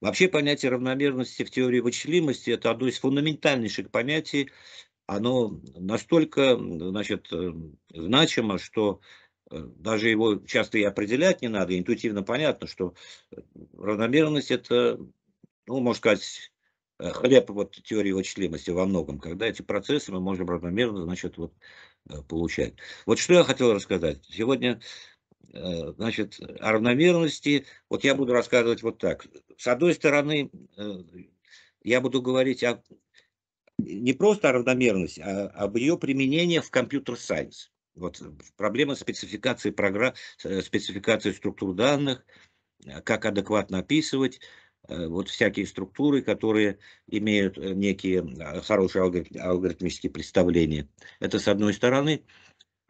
Вообще понятие равномерности в теории вычислимости – это одно из фундаментальнейших понятий. Оно настолько значит, значимо, что э, даже его часто и определять не надо. Интуитивно понятно, что равномерность – это, ну, можно сказать, э, хлеб вот теории вычислимости во многом, когда эти процессы мы можем равномерно значит, вот, э, получать. Вот что я хотел рассказать. Сегодня Э, значит, о равномерности, вот я буду рассказывать вот так. С одной стороны, э, я буду говорить о, не просто о равномерности, а об ее применении в компьютер-сайенс. Вот проблема спецификации программ, э, спецификации структур данных, как адекватно описывать, вот всякие структуры, которые имеют некие хорошие алгоритмические представления. Это с одной стороны.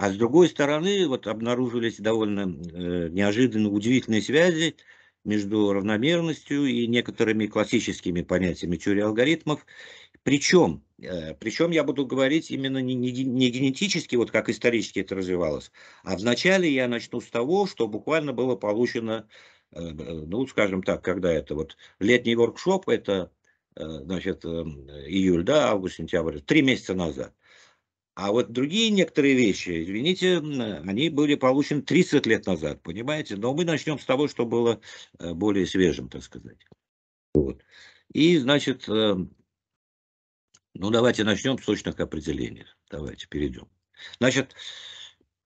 А с другой стороны, вот обнаружились довольно э, неожиданно удивительные связи между равномерностью и некоторыми классическими понятиями теории алгоритмов. Причем, э, причем я буду говорить именно не, не, не генетически, вот как исторически это развивалось, а вначале я начну с того, что буквально было получено, э, э ну, скажем так, когда это вот летний воркшоп, это э, значит, эм, июль, да, август, сентябрь, три месяца назад. А вот другие некоторые вещи, извините, они были получены 30 лет назад, понимаете? Но мы начнем с того, что было э, более свежим, так сказать. Вот. И, значит, э, ну давайте начнем с точных определений. Давайте перейдем. Значит,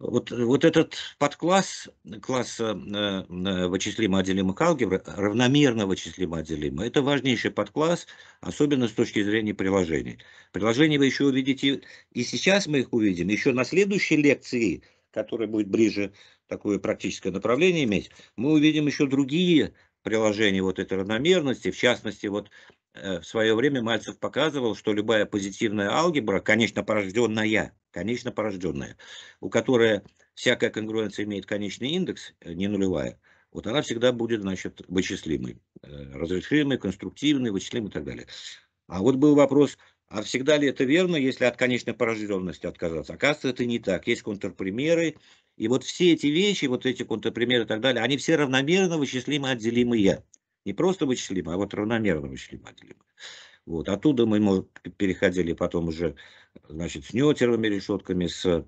вот, вот этот подкласс, класса э, э вычислимо отделимых алгебр, равномерно вычислимо отделимо, это важнейший подкласс, особенно с точки зрения приложений. Приложения вы еще увидите, и сейчас мы их увидим, еще на следующей лекции, которая будет ближе такое практическое направление иметь, мы увидим еще другие приложения вот этой равномерности, в частности, вот э, в свое время Мальцев показывал, что любая позитивная алгебра, конечно, порожденная, конечно порожденная, у которой всякая конгруенция имеет конечный индекс, э, не нулевая, вот она всегда будет, значит, вычислимой, э, разрешимой, конструктивной, вычислимой и так далее. А вот был вопрос, а всегда ли это верно, если от конечной порожденности отказаться? Оказывается, это не так. Есть контрпримеры, и вот все эти вещи, вот эти контрпримеры и так далее, они все равномерно вычислимо отделимые. Не просто вычислимо, а вот равномерно вычислимо отделимы. Вот. Оттуда мы переходили потом уже значит, с нетеровыми решетками, с э,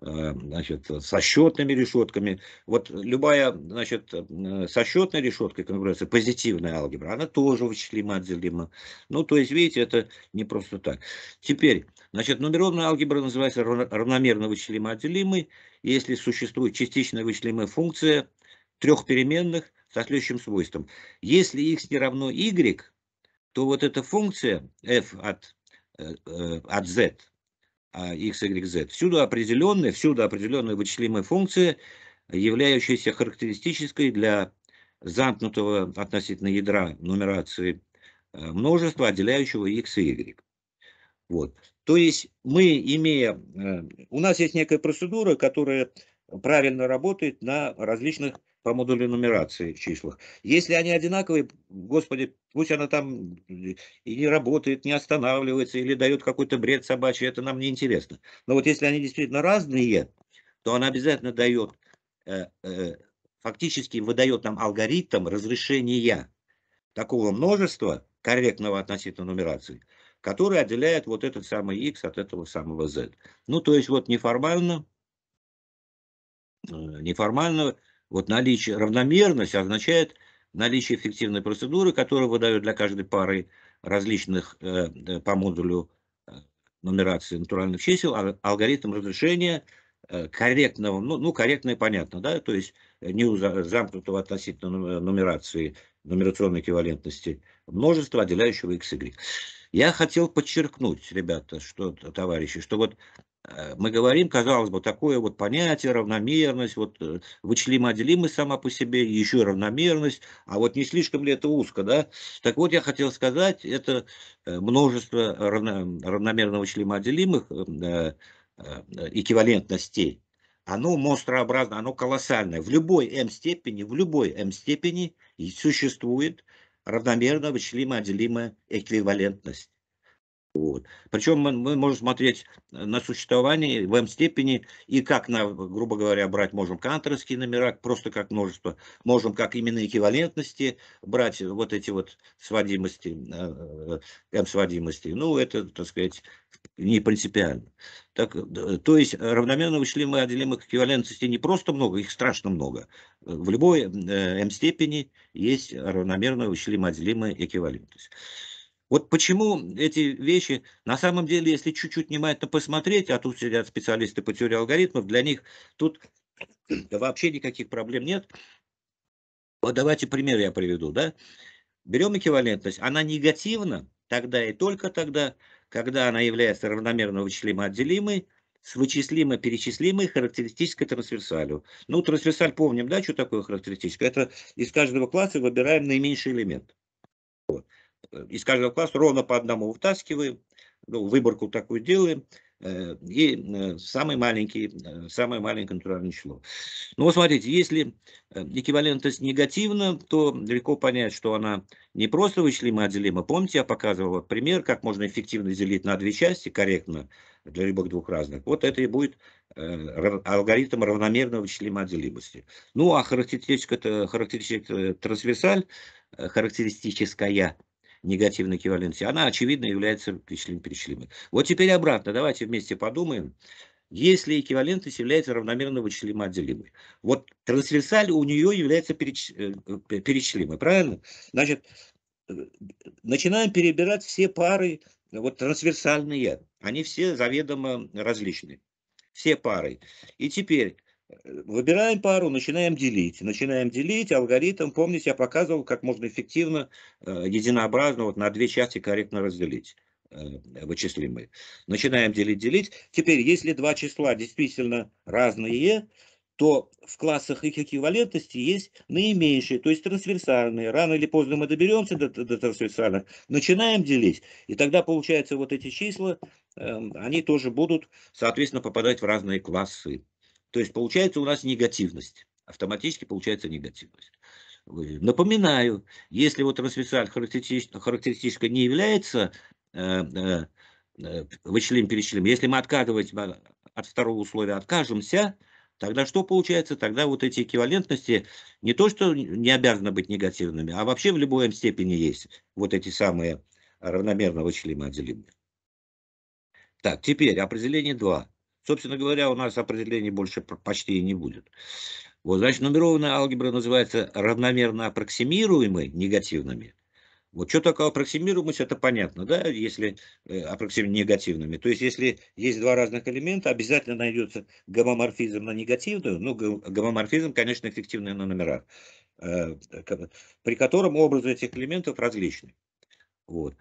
значит, со счетными решетками. Вот любая, значит, э, со счетной решеткой конкуренция, позитивная алгебра, она тоже вычислима, отделима. Ну, то есть, видите, это не просто так. Теперь, значит, нумеровная алгебра называется равномерно вычислимо отделимой, если существует частично вычислимая функция трех переменных со следующим свойством. Если x не равно y, то вот эта функция f от Э, от z, а, x, y, z. Всюду определенные, всюду определенные вычислимые функции, являющиеся характеристической для замкнутого относительно ядра нумерации э, множества, отделяющего x и y. Вот. То есть мы, имея... Э, у нас есть некая процедура, которая правильно работает на различных по модулю нумерации в числах. Если они одинаковые, господи, пусть она там и не работает, не останавливается, или дает какой-то бред собачий, это нам не интересно. Но вот если они действительно разные, то она обязательно дает, э, э, фактически выдает нам алгоритм разрешения такого множества, корректного относительно нумерации, который отделяет вот этот самый x от этого самого z. Ну, то есть вот неформально, э, неформально вот наличие, равномерность означает наличие эффективной процедуры, которую выдают для каждой пары различных э, э по модулю э, нумерации натуральных чисел, а алгоритм разрешения э, корректного, ну, ну корректно и понятно, да, то есть не у замкнутого относительно нумерации, нумерационной эквивалентности множества, отделяющего x, y. Я хотел подчеркнуть, ребята, что, товарищи, что вот Э, мы говорим, казалось бы, такое вот понятие, равномерность, вот э, вычлимо-отделимость сама по себе, еще равномерность, а вот не слишком ли это узко, да? Так вот, я хотел сказать, это э, множество равно, равномерно вычлимо-отделимых эквивалентностей, оно монстрообразно, оно колоссальное. В любой М степени, в любой М степени существует равномерно вычлимо-отделимая эквивалентность. Вот. Причем мы, мы можем смотреть э, на существование в М-степени и как, на, грубо говоря, брать можем канторовские номера, просто как множество, можем как именно эквивалентности брать вот эти вот сводимости, э, э, М-сводимости. Ну, это, так сказать, не принципиально. Так, то есть равномерно вышли мы отделимых эквивалентности не просто много, их страшно много. В любой М-степени есть равномерно вычислимо отделимая эквивалентность. Вот почему эти вещи, на самом деле, если чуть-чуть внимательно посмотреть, а тут сидят специалисты по теории алгоритмов, для них тут вообще никаких проблем нет. Вот давайте пример я приведу. Да? Берем эквивалентность, она негативна тогда и только тогда, когда она является равномерно вычислимо отделимой, с вычислимо-перечислимой характеристической трансверсалью. Ну, трансверсаль помним, да, что такое характеристическая? Это из каждого класса выбираем наименьший элемент из каждого класса ровно по одному вытаскиваем, ну, выборку такую делаем, э, и э, самый маленький, э, самое маленькое натуральное число. Ну вот смотрите, если эквивалентность негативна, то легко понять, что она не просто вычислима, а делима. Помните, я показывал пример, как можно эффективно делить на две части, корректно, для любых двух разных. Вот это и будет алгоритм равномерного вычислимой отделимости. Ну а характеристика, характеристика трансверсаль, характеристическая негативной эквиваленте, она, очевидно, является впечатлением перечислимой. Вот теперь обратно, давайте вместе подумаем, если эквивалентность является равномерно вычислимо отделимой. Вот трансверсаль у нее является переч... Э, перечислимой, правильно? Значит, э, начинаем перебирать все пары, вот трансверсальные, они все заведомо различны, все пары. И теперь Выбираем пару, начинаем делить. Начинаем делить алгоритм. Помните, я показывал, как можно эффективно, э, единообразно вот на две части корректно разделить э, вычислимые. Начинаем делить, делить. Теперь, если два числа действительно разные, то в классах их эквивалентности есть наименьшие, то есть трансверсальные. Рано или поздно мы доберемся до, до трансверсальных, начинаем делить. И тогда, получается, вот эти числа, э, они тоже будут, соответственно, попадать в разные классы. То есть получается у нас негативность. Автоматически получается негативность. Напоминаю, если вот трансверсаль характеристика не является э, э, э, вычислим перечислим. Если мы откатывать от второго условия откажемся, тогда что получается? Тогда вот эти эквивалентности не то, что не обязаны быть негативными, а вообще в любой степени есть вот эти самые равномерно вычислимые отделения. Так, теперь определение 2. Собственно говоря, у нас определений больше почти и не будет. Вот, значит, нумерованная алгебра называется равномерно аппроксимируемой негативными. Вот что такое аппроксимируемость, это понятно, да, если э, негативными. То есть, если есть два разных элемента, обязательно найдется гомоморфизм на негативную, ну, гомоморфизм, конечно, эффективный на номерах э, при котором образы этих элементов различны. Вот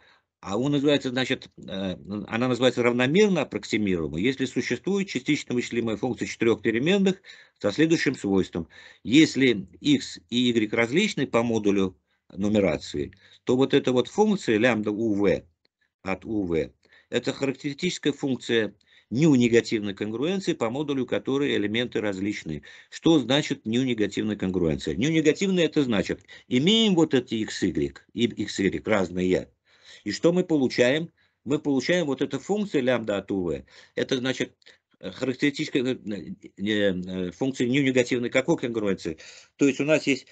а он называется, значит, э, она называется равномерно аппроксимируемой, если существует частично вычислимая функция четырех переменных со следующим свойством. Если x и y различны по модулю нумерации, то вот эта вот функция лямбда uv от uv это характеристическая функция нью-негативной конгруенции, по модулю которой элементы различны. Что значит нью-негативная конгруенция? Нью-негативная это значит, имеем вот эти x, y, и x, y разные, и что мы получаем? Мы получаем вот эту функцию лямбда от УВ. Это значит э, характеристическая э, э, функция не негативной какой конгруенции. То есть у нас есть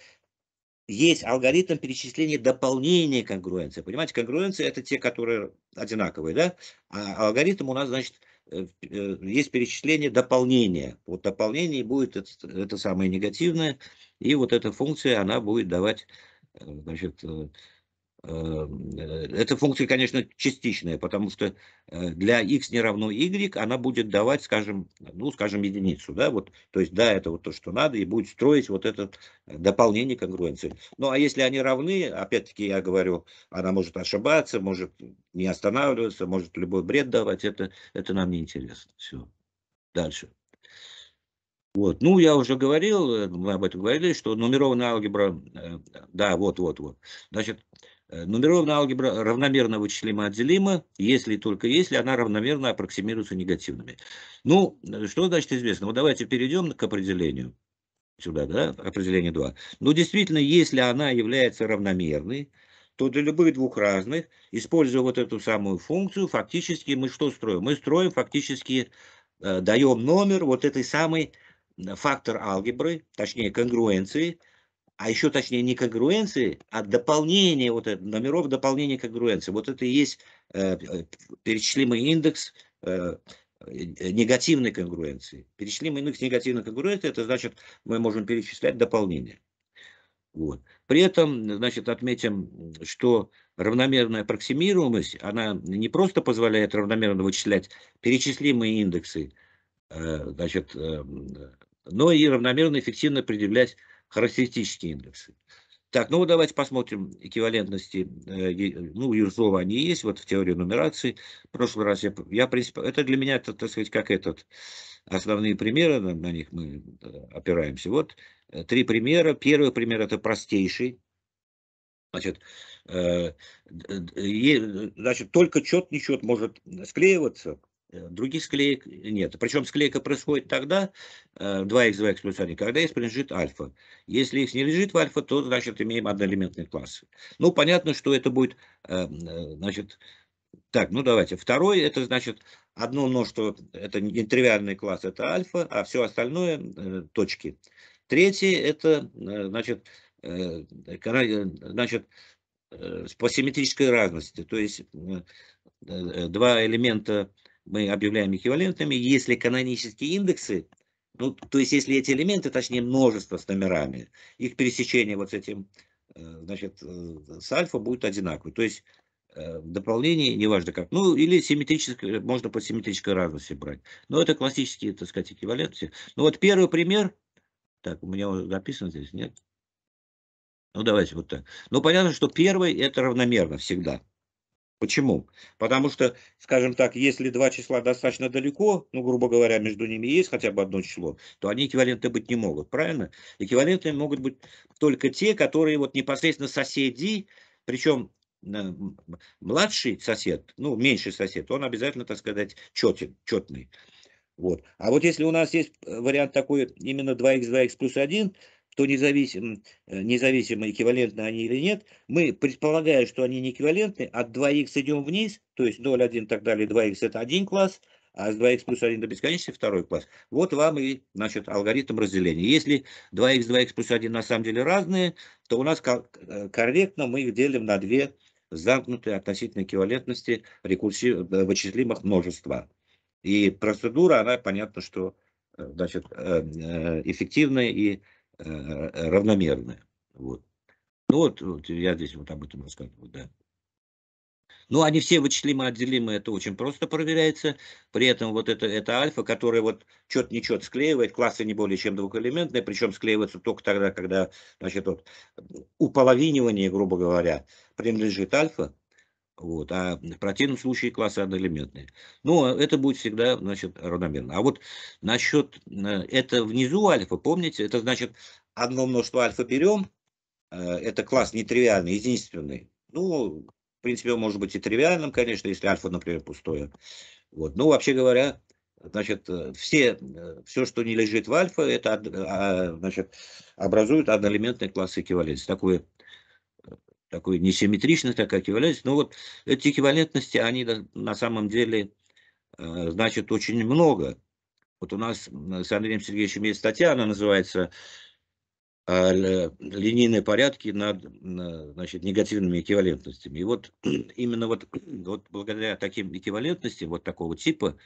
есть алгоритм перечисления дополнения конгруенции. Понимаете, конгруенции это те, которые одинаковые, да? А алгоритм у нас, значит, есть перечисление дополнения. Вот дополнение будет это, это самое негативное, и вот эта функция, она будет давать, значит, Э, эта функция, конечно, частичная, потому что э, для x не равно y она будет давать, скажем, ну, скажем, единицу, да, вот, то есть, да, это вот то, что надо, и будет строить вот это э, дополнение конгруенции. Ну, а если они равны, опять-таки, я говорю, она может ошибаться, может не останавливаться, может любой бред давать, это, это нам не интересно. Все. Дальше. Вот. Ну, я уже говорил, мы об этом говорили, что нумерованная алгебра, да, вот, вот, вот. Значит, Э, Нумерованная алгебра равномерно вычислима отделима, если только если она равномерно аппроксимируется негативными. Ну, что значит известно? Вот давайте перейдем к определению. Сюда, да, определение 2. Ну, действительно, если она является равномерной, то для любых двух разных, используя вот эту самую функцию, фактически мы что строим? Мы строим фактически, э, даем номер вот этой самой э, фактор алгебры, точнее конгруенции, а еще точнее не конгруенции, а дополнение, вот это, номеров дополнения конгруенции. Вот это и есть э, э перечислимый индекс э, э, негативной конгруенции. Перечислимый индекс негативной конгруенции, это значит, мы можем перечислять дополнение. Вот. При этом, значит, отметим, что равномерная проксимируемость, она не просто позволяет равномерно вычислять перечислимые индексы, э, значит, э, но и равномерно эффективно определять характеристические индексы. Так, ну давайте посмотрим эквивалентности. Э, ну, у они есть, вот в теории нумерации. В прошлый раз я, я принципе, это для меня, это, так сказать, как этот, основные примеры, на, на них мы э, опираемся. Вот э, три примера. Первый пример это простейший. Значит, э, э, значит, только чет-нечет может склеиваться, Э, других склеек нет. Причем склейка происходит тогда, 2х2 э, эксплуатационе, когда их принадлежит альфа. Если их не лежит в альфа, то значит имеем одноэлементные классы. Ну, понятно, что это будет, э, значит, так, ну давайте. Второй, это значит, одно множество, это нетривиальный класс, это альфа, а все остальное точки. Третий, это, значит, значит, по симметрической разности, то есть два элемента мы объявляем эквивалентными, если канонические индексы, ну, то есть если эти элементы, точнее множество с номерами, их пересечение вот с этим, э, значит, э, с альфа будет одинаково. То есть э, дополнение, неважно как. Ну, или симметрическое, можно по симметрической разности брать. Но это классические, так сказать, эквиваленции. Ну, вот первый пример. Так, у меня написано здесь, нет? Ну, давайте вот так. Ну, понятно, что первый это равномерно всегда. Почему? Потому что, скажем так, если два числа достаточно далеко, ну, грубо говоря, между ними есть хотя бы одно число, то они эквивалентны быть не могут, правильно? Эквивалентными могут быть только те, которые вот непосредственно соседи, причем э, младший сосед, ну, меньший сосед, он обязательно, так сказать, четен, четный. Вот. А вот если у нас есть э, вариант такой, именно 2х, 2х плюс 1, то независим, э, независимо эквивалентны они или нет, мы, предполагаем что они не эквивалентны, а от 2х идем вниз, то есть 0, 1 и так далее, 2х это один класс, а с 2х плюс 1 до бесконечности второй класс. Вот вам и значит, алгоритм разделения. Если 2х, 2х плюс 1 на самом деле разные, то у нас э, корректно мы их делим на две замкнутые относительно эквивалентности рекурсив, э, вычислимых множества. И процедура, она понятно, что значит, эффективная и Э, э, равномерная. Вот. Ну вот, вот я здесь вот об этом рассказываю, да. Ну, они все вычислимо отделимы, это очень просто проверяется. При этом вот это, это альфа, которая вот чет не чет склеивает, классы не более чем двухэлементные, причем склеиваются только тогда, когда, значит, вот уполовинивание, грубо говоря, принадлежит альфа, вот, а в противном случае классы одноэлементные. Ну, это будет всегда значит, равномерно. А вот насчет э, это внизу альфа, помните, это значит одно множество альфа берем, э, это класс нетривиальный, единственный. Ну, в принципе, он может быть и тривиальным, конечно, если альфа, например, пустое. Вот. Ну, вообще говоря, значит, э, все, все, что не лежит в альфа, это а, значит, образует одноэлементные классы эквивалентности. Такое такой несимметричный, так эквивалентность. Но вот эти эквивалентности, они на самом деле э, значат очень много. Вот у нас с Андреем Сергеевичем есть статья, она называется «А линейные порядки над значит, негативными эквивалентностями. И вот именно вот, вот благодаря таким эквивалентностям вот такого типа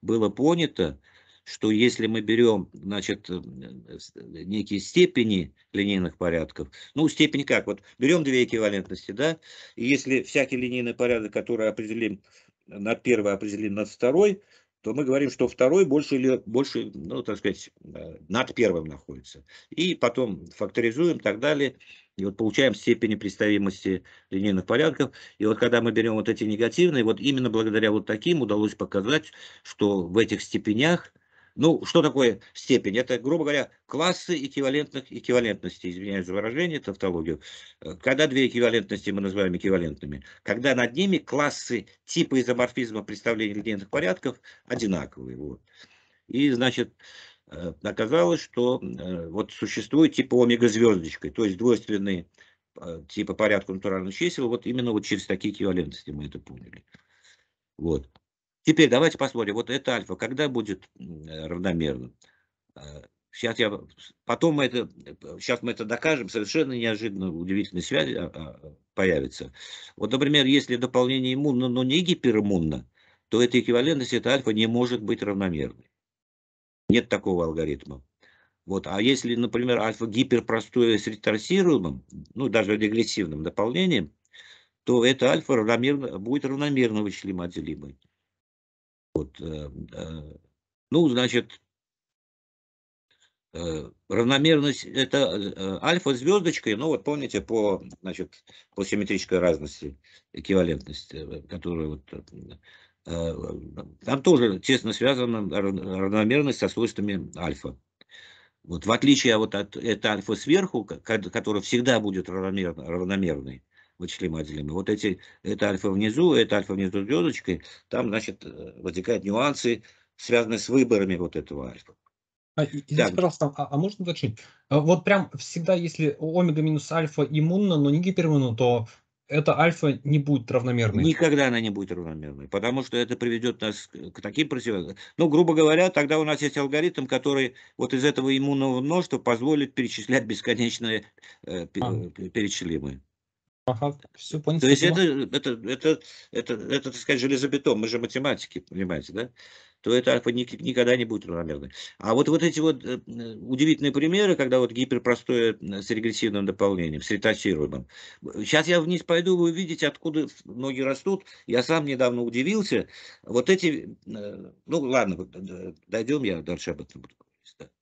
было понято, что если мы берем, значит, э, э, некие степени линейных порядков, ну, степень как? Вот берем две эквивалентности, да, и если всякий линейный порядок, который определим над первой, определим над второй, то мы говорим, что второй больше или больше, ну, так сказать, э, над первым находится. И потом факторизуем и так далее. И вот получаем степени представимости линейных порядков. И вот когда мы берем вот эти негативные, вот именно благодаря вот таким удалось показать, что в этих степенях ну, что такое степень? Это, грубо говоря, классы эквивалентных эквивалентностей, извиняюсь за выражение, тавтологию. Э, когда две эквивалентности мы называем эквивалентными? Когда над ними классы типа изоморфизма представлений линейных порядков одинаковые. Вот. И, значит, э, оказалось, что э, вот существует типа омега-звездочкой, то есть двойственные типа порядка натуральных чисел, вот именно вот через такие эквивалентности мы это поняли. Вот. Теперь давайте посмотрим, вот это альфа, когда будет э, равномерно? Сейчас а, я, потом мы это, сейчас э, мы это докажем, совершенно неожиданно удивительная связь а, а, появится. Вот, например, если дополнение иммунно, но не гипериммунно, то эта эквивалентность, эта альфа не может быть равномерной. Нет такого алгоритма. Вот. А если, например, альфа гиперпростое с ретарсируемым, ну даже регрессивным дополнением, то эта альфа равномерно, будет равномерно вычислимо отделимой. Вот, э, э, ну, значит, э, равномерность это альфа звездочкой, ну вот помните по, значит, по симметрической разности, эквивалентности, которая вот там тоже тесно связана равномерность со свойствами альфа. Вот в отличие вот от, от альфа сверху, которая всегда будет равномерной, равномерной вычислимателями. Вот эти, это альфа внизу, это альфа внизу звездочкой, там, значит, э, возникают нюансы, связанные с выборами вот этого альфа. А, извините, да. пожалуйста, а, а можно уточнить? Э, вот прям всегда, если омега минус альфа иммунна, но не гипериммунна, то эта альфа не будет равномерной. Никогда она не будет равномерной, потому что это приведет нас к таким противовесам. Ну, грубо говоря, тогда у нас есть алгоритм, который вот из этого иммунного множества позволит перечислять бесконечные э, а. Э, перечислимые. Ага, все понятно. То есть это, это, это, это, это, так сказать, железобетон, мы же математики, понимаете, да? То это никогда не будет равномерно. А вот, вот эти вот э, удивительные примеры, когда вот гиперпростое э, с регрессивным дополнением, с ретасируемым. Сейчас я вниз пойду, вы увидите, откуда ноги растут. Я сам недавно удивился. Вот эти, э, ну ладно, дойдем, я дальше об этом буду говорить.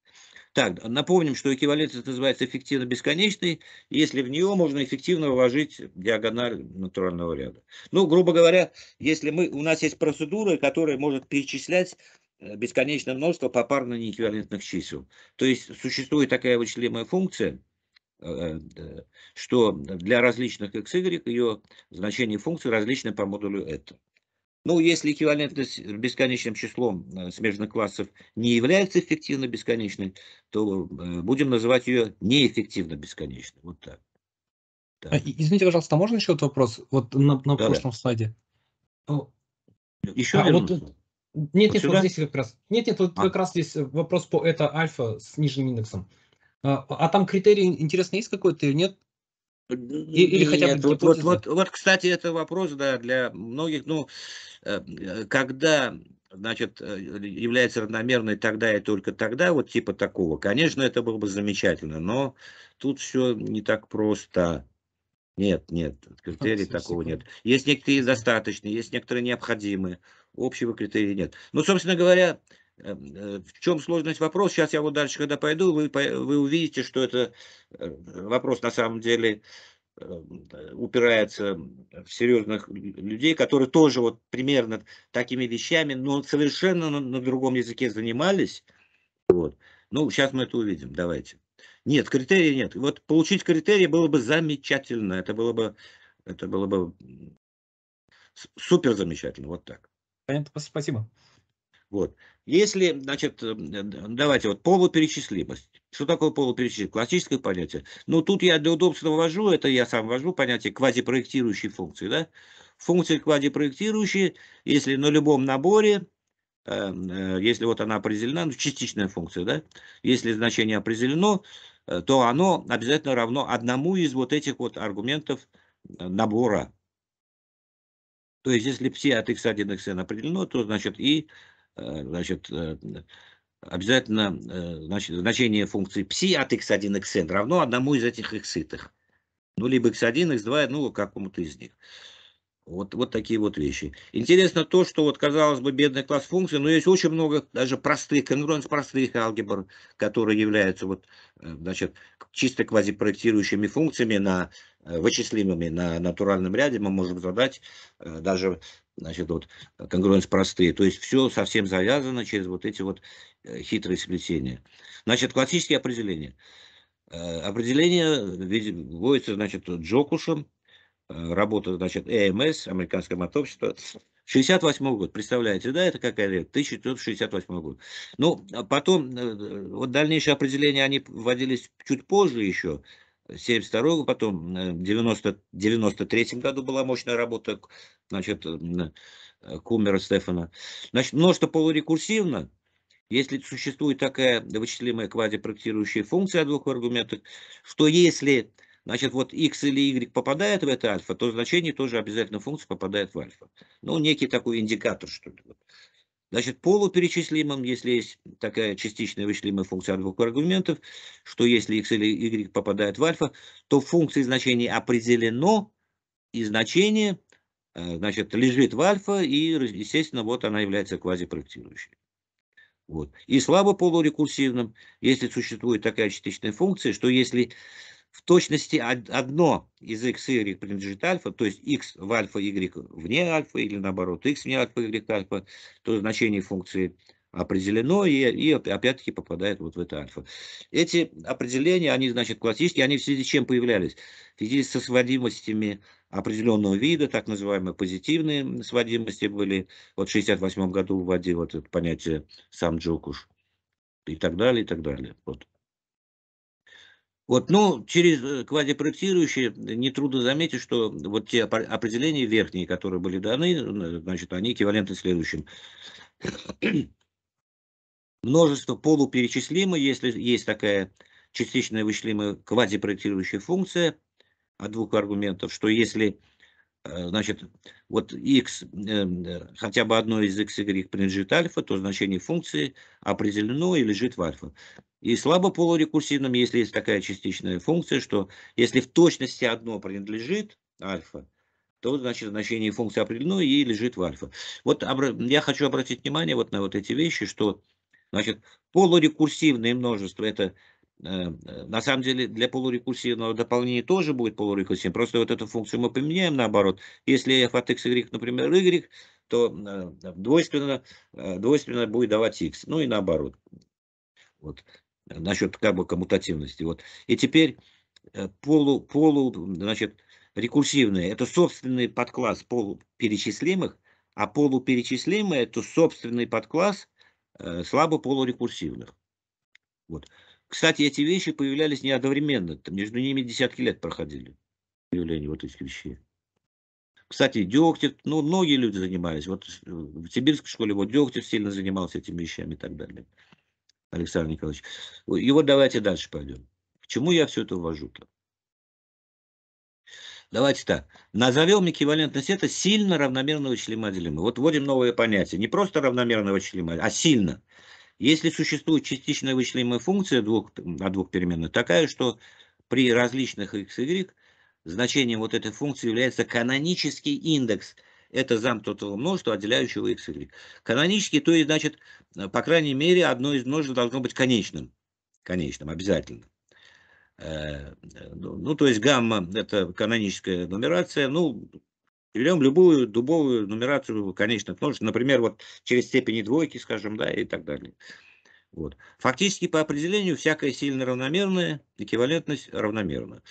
Так, напомним, что эквивалентность называется эффективно бесконечной, если в нее можно эффективно вложить диагональ натурального ряда. Ну, грубо говоря, если мы, у нас есть процедура, которая может перечислять э, бесконечное множество попарно неэквивалентных чисел. То есть существует такая вычислимая функция, э, э, что для различных x, y ее значение функции различно по модулю это. Ну, если эквивалентность бесконечным числом э, смежных классов не является эффективно бесконечной, то э, будем называть ее неэффективно бесконечной. Вот так. А, так. Извините, пожалуйста, а можно еще этот вопрос? Вот на, на да, прошлом да. слайде. Еще а, вот, нет, вот нет, сюда? вот здесь как раз. Нет, нет, вот а. как раз здесь э, вопрос по это альфа с нижним индексом. А, а там критерий интересно есть какой-то или нет? Или хотя бы вот, вот, вот, вот, кстати, это вопрос, да, для многих, ну, э, э, когда, значит, э, является равномерной тогда и только тогда, вот типа такого, конечно, это было бы замечательно, но тут все не так просто. Нет, нет, критерий такого нет. Есть некоторые достаточные, есть некоторые необходимые, общего критерия нет. Ну, собственно говоря, Эм, э, в чем сложность вопроса? Сейчас я вот дальше, когда пойду, вы, вы увидите, что это э, вопрос на самом деле эм, упирается в серьезных людей, которые тоже вот примерно такими вещами, но совершенно на, на другом языке занимались. Вот. Ну, сейчас мы это увидим, давайте. Нет, критерий нет. Вот получить критерии было бы замечательно. Это было бы, это было бы супер замечательно, вот так. Понятно, спасибо. Вот. Если, значит, э, э, давайте вот полуперечислимость. Что такое полуперечислимость? Классическое понятие. Ну, тут я для удобства ввожу, это я сам ввожу понятие квазипроектирующей функции, да? Функция квазипроектирующая, если на любом наборе, э, если вот она определена, ну, частичная функция, да? Если значение определено, то оно обязательно равно одному из вот этих вот аргументов набора. То есть, если все от x1, xn определено, то значит и Э, значит, э, обязательно э, значит, значение функции пси от x1, xn равно одному из этих x -итых. Ну, либо x1, x2, ну, какому-то из них. Вот, вот такие вот вещи. Интересно то, что вот, казалось бы, бедный класс функций, но есть очень много даже простых, конгруенс простых алгебр, которые являются вот, значит, чисто квазипроектирующими функциями на вычислимыми на натуральном ряде. Мы можем задать даже значит, вот э, конгруенс простые. То есть все совсем завязано через вот эти вот э, хитрые сплетения. Значит, классические определения. Э, определение вводится, значит, Джокушем, работа, значит, АМС эм Американское мотовщество, 68 год, представляете, да, это какая лет? 1968 год. Ну, а потом, вот дальнейшие определения, они вводились чуть позже еще, 72 потом в 90, 93 году была мощная работа значит, э, э, Кумера Стефана. Значит, множество полурекурсивно, если существует такая вычислимая квазипроектирующая функция о двух аргументах, что если значит, вот x или y попадает в это альфа, то значение тоже обязательно функции попадает в альфа. Ну, некий такой индикатор, что ли. Значит, полуперечислимым, если есть такая частичная вычислимая функция от двух аргументов, что если x или y попадают в альфа, то функции значение определено, и значение э, значит, лежит в альфа, и, естественно, вот она является квазипроектирующей. Вот. И слабо полурекурсивным, если существует такая частичная функция, что если в точности одно из x и y принадлежит альфа, то есть x в альфа, y вне альфа, или наоборот, x вне альфа, y альфа, то значение функции определено и, и опять-таки попадает вот в это альфа. Эти определения, они, значит, классические, они в связи с чем появлялись? В связи со сводимостями определенного вида, так называемые позитивные сводимости были. Вот в 68 году вводил вот это понятие сам Джокуш и так далее, и так далее. Вот. Вот, ну, через э, квазипроектирующие э, нетрудно заметить, что вот те определения верхние, которые были даны, э, значит, они эквивалентны следующим. Множество полуперечислимо, если есть такая частичная вычислимая квазипроектирующая функция от двух аргументов, что если Э, значит, вот x, эм, э, хотя бы одно из x, y принадлежит альфа, то значение функции определено и лежит в альфа. И слабо полурекурсивным, если есть такая частичная функция, что если в точности одно принадлежит альфа, то значит значение функции определено и лежит в альфа. Вот я хочу обратить внимание вот на вот эти вещи, что значит полурекурсивные множества это Э, на самом деле для полурекурсивного дополнения тоже будет полурекурсивным, просто вот эту функцию мы поменяем наоборот. Если f от x, y, например, y, то э, двойственно, э, двойственно будет давать x, ну и наоборот. Вот. Насчет как бы коммутативности. Вот. И теперь полу, полу, значит, рекурсивные, это собственный подкласс полуперечислимых, а полуперечислимые это собственный подкласс слабо полурекурсивных. Вот. Кстати, эти вещи появлялись не одновременно, между ними десятки лет проходили появление вот этих вещей. Кстати, Дегтев, ну, многие люди занимались. Вот в сибирской школе вот Дегтев сильно занимался этими вещами и так далее. Александр Николаевич. И вот давайте дальше пойдем. К чему я все это ввожу-то? Давайте так. Назовем эквивалентность это сильно равномерного члема делимы. Вот вводим новое понятие. Не просто равномерного члема, а сильно. Если существует частично вычислимая функция двух, на двух переменных, такая, что при различных x, y значением вот этой функции является канонический индекс это замкнутого множества, отделяющего x, y. Канонический, то есть, значит, э, по крайней мере, одно из множеств должно быть конечным. Конечным, обязательно. Э, э, ну, ну, то есть гамма – это каноническая нумерация. Ну, берем любую дубовую нумерацию конечных множеств, например, вот через степени двойки, скажем, да, и так далее. Вот. Фактически по определению всякая сильно равномерная эквивалентность равномерна.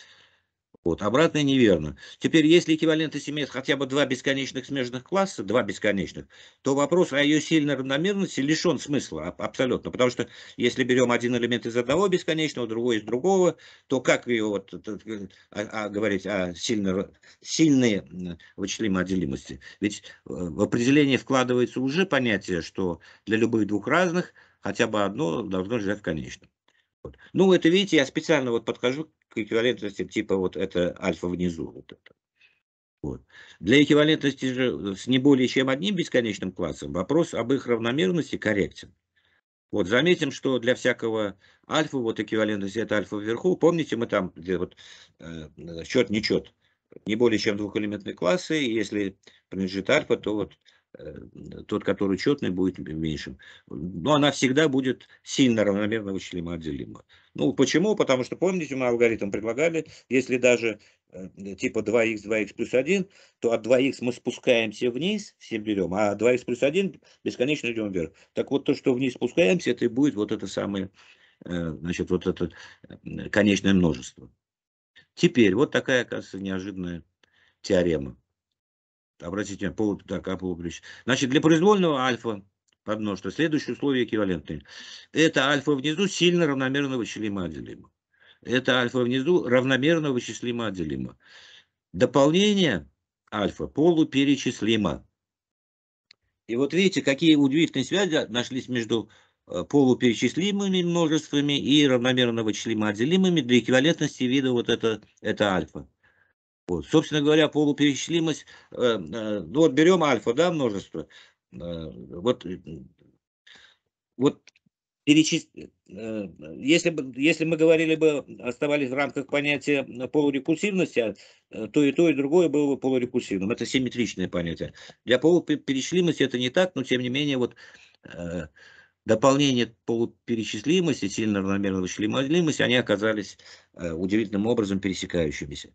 Вот, обратное неверно. Теперь, если эквивалентность имеет хотя бы два бесконечных смежных класса, два бесконечных, то вопрос о ее сильной равномерности лишен смысла абсолютно. Потому что если берем один элемент из одного бесконечного, другой из другого, то как ее вот, а, а, говорить о сильной, сильной вычислимой отделимости? Ведь э, в определение вкладывается уже понятие, что для любых двух разных хотя бы одно должно лежать в конечном. Ну, это, видите, я специально вот подхожу к эквивалентности, типа вот это альфа внизу. Вот это. Вот. Для эквивалентности же с не более чем одним бесконечным классом вопрос об их равномерности корректен. Вот заметим, что для всякого альфа, вот эквивалентность это альфа вверху, помните, мы там, где вот э, счет-нечет, не более чем двухэлементные классы, если принадлежит альфа, то вот Э, тот, который четный, будет меньшим. Но она всегда будет сильно равномерно вычислима отделима. Ну, почему? Потому что, помните, мы алгоритм предлагали, если даже э, типа 2х, 2х плюс 1, то от 2х мы спускаемся вниз, все берем, а 2х плюс 1 бесконечно идем вверх. Так вот, то, что вниз спускаемся, это и будет вот это самое, э, значит, вот это конечное множество. Теперь вот такая, оказывается, неожиданная теорема. Обратите внимание, пол, так, а полуклеточный. Значит, для произвольного альфа подмножество следующие условия эквивалентные. Это альфа внизу сильно равномерно вычислимо отделимо. Это альфа внизу равномерно вычислимо отделимо. Дополнение альфа полуперечислимо. И вот видите, какие удивительные связи нашлись между э, полуперечислимыми множествами и равномерно вычислимо отделимыми для эквивалентности вида вот это, это альфа. Вот. Собственно говоря, полуперечислимость, э, э, ну вот берем альфа, да, множество, э, вот, э, вот перечис... э, если, бы, если мы говорили бы, оставались в рамках понятия полурекурсивности, а, э, то и то, и другое было бы полурекурсивным. Это симметричное понятие. Для полуперечислимости это не так, но тем не менее, вот, э, дополнение полуперечислимости, сильно равномерно числимости, они оказались э, удивительным образом пересекающимися.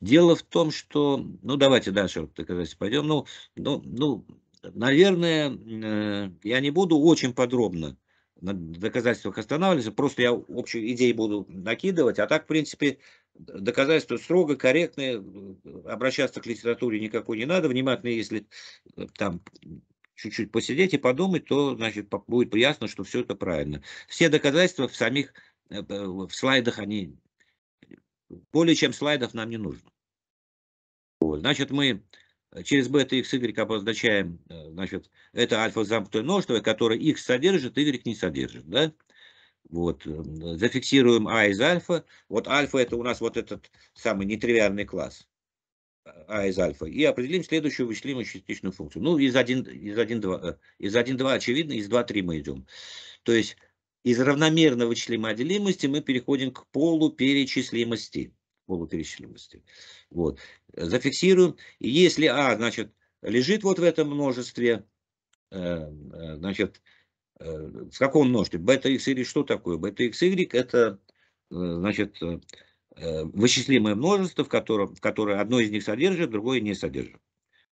Дело в том, что, ну давайте дальше доказательства пойдем, ну, ну, ну наверное, э, я не буду очень подробно на доказательствах останавливаться, просто я общую идею буду накидывать, а так, в принципе, доказательства строго корректные, э, обращаться к литературе никакой не надо, внимательно, если э, там чуть-чуть посидеть и подумать, то значит, будет ясно, что все это правильно. Все доказательства в самих э, э, в слайдах, они более чем слайдов нам не нужно. Вот. Значит, мы через beta x, y обозначаем, э, значит, это альфа замкнутое множество, которое x содержит, y не содержит, да? Вот, зафиксируем а из альфа. Вот альфа это у нас вот этот самый нетривиальный класс. А из альфа. И определим следующую вычислимую частичную функцию. Ну, из 1, из 1, 2, э, из 1, 2 очевидно, из 2, 3 мы идем. То есть из равномерно вычислимой отделимости мы переходим к полуперечислимости. Полуперечислимости. Вот. Зафиксируем. И если А, значит, лежит вот в этом множестве, э, э, значит, в каком множестве? Бета, x, y, что такое? Бета, x, y это, значит, Э, вычислимое множество, в котором, в которое одно из них содержит, другое не содержит.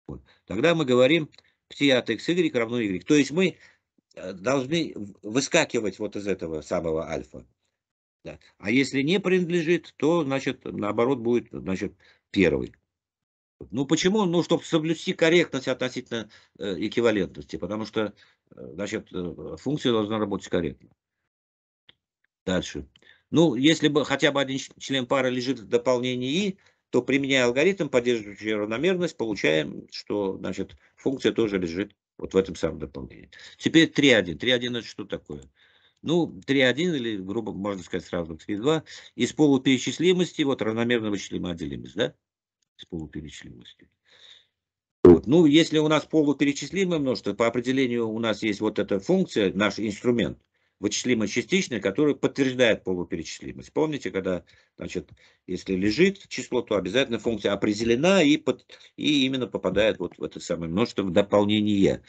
Вот. Тогда мы говорим пси от xy равно y. То есть мы э, должны выскакивать вот из этого самого альфа. Да. А если не принадлежит, то, значит, наоборот, будет, значит, первый. Ну, почему? Ну, чтобы соблюсти корректность относительно э, эквивалентности, потому что, э, значит, э, функция должна работать корректно. Дальше. Ну, если бы хотя бы один член пары лежит в дополнении «и», то применяя алгоритм, поддерживающий равномерность, получаем, что значит, функция тоже лежит вот в этом самом дополнении. Теперь 3.1. 3.1 это что такое? Ну, 3.1 или, грубо можно сказать, сразу 3.2. Из полуперечислимости, вот равномерного вычислимая отделимость, да? Из полуперечислимости. Вот. Ну, если у нас полуперечислимое множество, по определению у нас есть вот эта функция, наш инструмент, вычислимая частичная, которая подтверждает полуперечислимость. Помните, когда, значит, если лежит число, то обязательно функция определена и, под, и именно попадает вот в это самое множество в дополнение.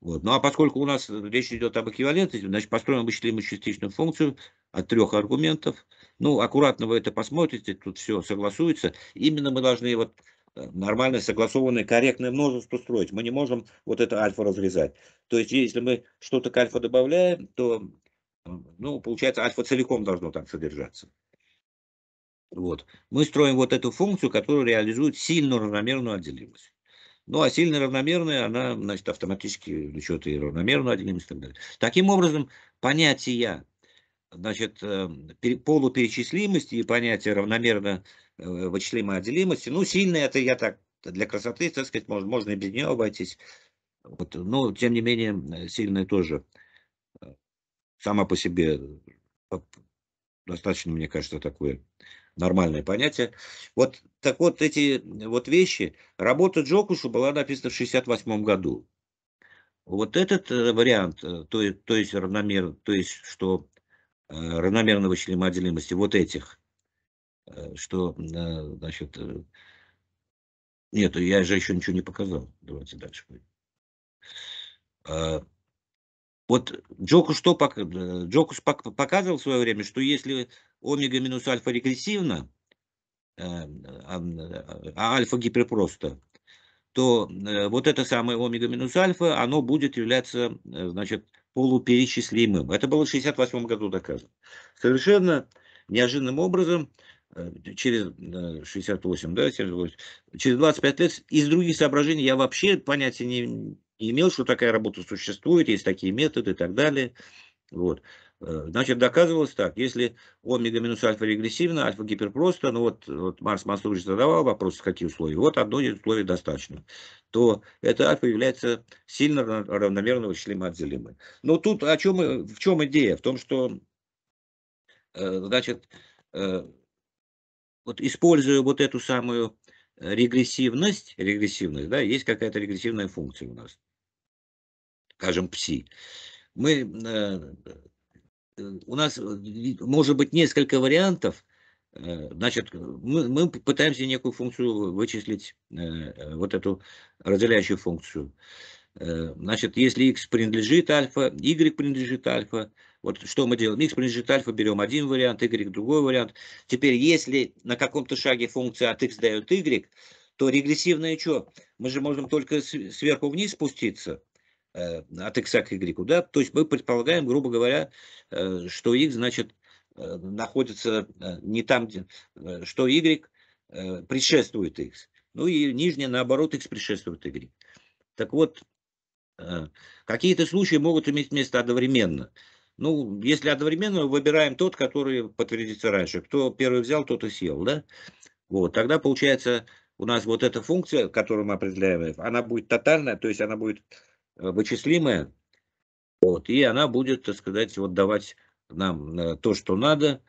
Вот. Ну а поскольку у нас речь идет об эквивалентности, значит, построим вычислимую частичную функцию от трех аргументов. Ну, аккуратно вы это посмотрите, тут все согласуется. Именно мы должны вот э, нормально согласованное, корректное множество строить. Мы не можем вот это альфа разрезать. То есть, если мы что-то к альфа добавляем, то ну, получается, альфа целиком должно там содержаться. Вот. Мы строим вот эту функцию, которая реализует сильную равномерную отделимость. Ну, а сильно равномерная, она, значит, автоматически влечет и равномерную отделимость и так далее. Таким образом, понятия значит, э, полуперечислимости и понятие равномерно э, вычислимой отделимости, ну, сильно это я так для красоты, так сказать, можно, можно и без нее обойтись. Вот, но, тем не менее, сильное тоже э, сама по себе достаточно, мне кажется, такое нормальное понятие. Вот так вот эти вот вещи. Работа Джокушу была написана в 68 году. Вот этот э, вариант, э, то, то есть равномер, то есть что э, равномерного члена отделимости вот этих, что, значит, нет, я же еще ничего не показал. Давайте дальше. Вот Джокус что Джокус показывал в свое время, что если омега минус альфа регрессивно, э, а, а альфа гиперпросто, то э, вот это самое омега минус альфа, оно будет являться, э, значит, полуперечислимым. Это было в 68 году доказано. Совершенно неожиданным образом через 68, да, 78, через 25 лет из других соображений я вообще понятия не, и имел, что такая работа существует, есть такие методы и так далее. Вот. Э, значит, доказывалось так, если омега минус альфа регрессивно, альфа гиперпросто, ну вот, вот Марс Мансурович задавал вопрос, какие условия, вот одно из условий достаточно, то это альфа является сильно равномерно вычислимо отделимой. Но тут о чем, в чем идея? В том, что, э, значит, э, вот используя вот эту самую регрессивность, регрессивность, да, есть какая-то регрессивная функция у нас скажем, ПСИ. Мы, э, у нас э, может быть несколько вариантов, э, Значит, мы, мы пытаемся некую функцию вычислить, вот эту разделяющую функцию. Значит, если x принадлежит альфа, y принадлежит альфа, вот что мы делаем? x принадлежит альфа, берем один вариант, y другой вариант. Теперь, если на каком-то шаге функция от x дает y, то регрессивное что? Мы же можем только сверху вниз спуститься. Э, от x к y, да, то есть мы предполагаем, грубо говоря, э, что x, значит, э, находится не там, где, что y предшествует x, ну и нижняя, наоборот, x предшествует y. Так вот, какие-то случаи могут иметь место одновременно. Ну, если одновременно, выбираем тот, который подтвердится раньше. Кто первый взял, тот и съел, да? Вот, тогда получается у нас вот эта функция, которую мы определяем, она будет тотальная, то есть она будет Э, вычислимая, вот, и она будет, так сказать, вот давать нам э, то, что надо,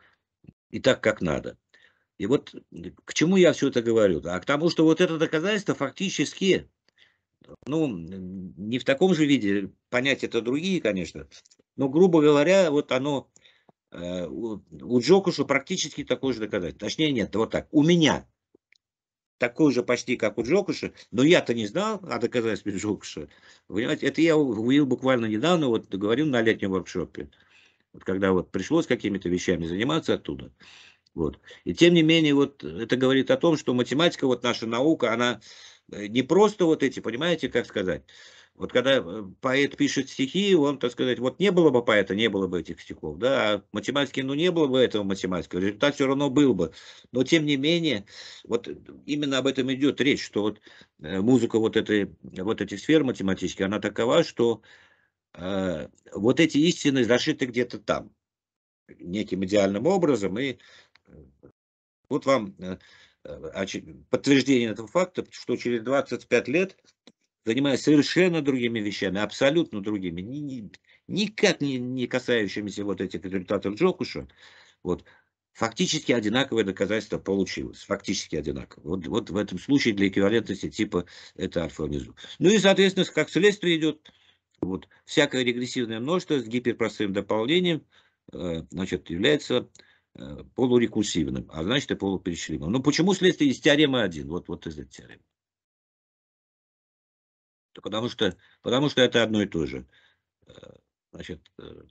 и так, как надо. И вот э, к чему я все это говорю? А к тому, что вот это доказательство фактически, ну, не в таком же виде, понять это другие, конечно, но, грубо говоря, вот оно, у Джокуша практически такое же доказательство. Точнее, нет, вот так, у меня такой же почти, как у Джокуша, но я-то не знал о доказательстве Джокуша. Понимаете, это я увидел буквально недавно, вот говорил на летнем воркшопе, вот когда вот пришлось какими-то вещами заниматься оттуда. Вот. И тем не менее, вот это говорит о том, что математика, вот наша наука, она э, не просто вот эти, понимаете, как сказать, вот когда э, поэт пишет стихи, он, так сказать, вот не было бы поэта, не было бы этих стихов, да, а математики, ну не было бы этого математика, результат все равно был бы. Но тем не менее, вот именно об этом идет речь, что вот э, музыка вот этой, вот этих сфер математической, она такова, что э, вот эти истины зашиты где-то там, неким идеальным образом, и э, вот вам подтверждение этого факта, что через 25 лет занимаясь совершенно другими вещами, абсолютно другими, ни, ни, никак не, не касающимися вот этих результатов Джокуша, вот, фактически одинаковое доказательство получилось. Фактически одинаково. Вот, вот в этом случае для эквивалентности типа это альфа внизу. Ну и, соответственно, как следствие идет вот, всякое регрессивное множество с гиперпростым дополнением э, значит, является э, полурекурсивным, а значит и полуперечисленным. Ну почему следствие из теоремы 1? Вот, вот из этой теоремы. Потому что, потому что это одно и то же. Э, значит, э,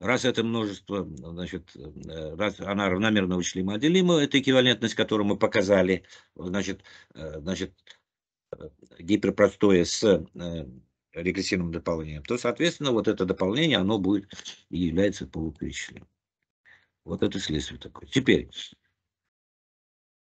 раз это множество, значит, э, раз она равномерно вычислима, отделима, это эквивалентность, которую мы показали, значит, значит, гиперпростое с регрессивным дополнением, то, соответственно, вот это дополнение, оно будет и является полуперечным. Вот это следствие такое. Теперь,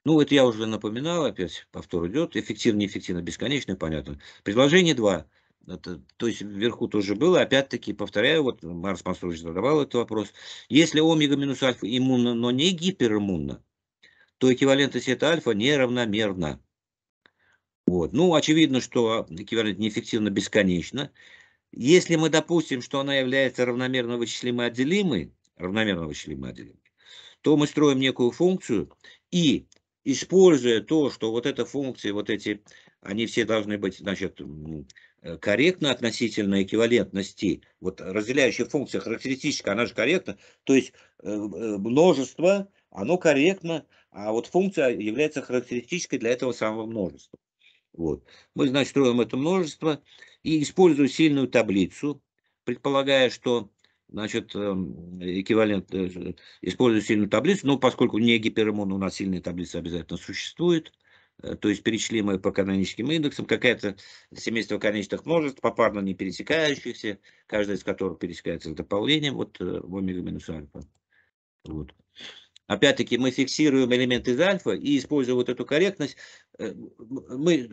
ну, это я уже напоминал, опять повтор идет. Эффективно, неэффективно, бесконечно, понятно. Предложение 2. Это, то есть вверху тоже было, опять-таки, повторяю, вот Марс Мансурович задавал этот вопрос. Если омега минус альфа иммунно, но не гипериммунно, то эквивалентность это альфа неравномерна. Вот. Ну, очевидно, что эквивалент неэффективно бесконечно. Если мы допустим, что она является равномерно вычислимой отделимой, равномерно вычислимой отделимой, то мы строим некую функцию, и используя то, что вот эта функция, вот эти, они все должны быть, значит, э, корректно относительно эквивалентности, вот разделяющая функция характеристическая, она же корректна, то есть э, э, множество, оно корректно, а вот функция является характеристической для этого самого множества. Вот. Мы, значит, строим это множество и используя сильную таблицу, предполагая, что значит, эм, эквивалент, э, использую сильную таблицу, но поскольку не гипериммун, у нас сильная таблица обязательно существует, э, то есть перечли мы по каноническим индексам, какая то семейство конечных множеств, попарно не пересекающихся, каждая из которых пересекается с дополнением, вот э, омега минус альфа. Вот. Опять-таки мы фиксируем элемент из альфа и, используя вот эту корректность, мы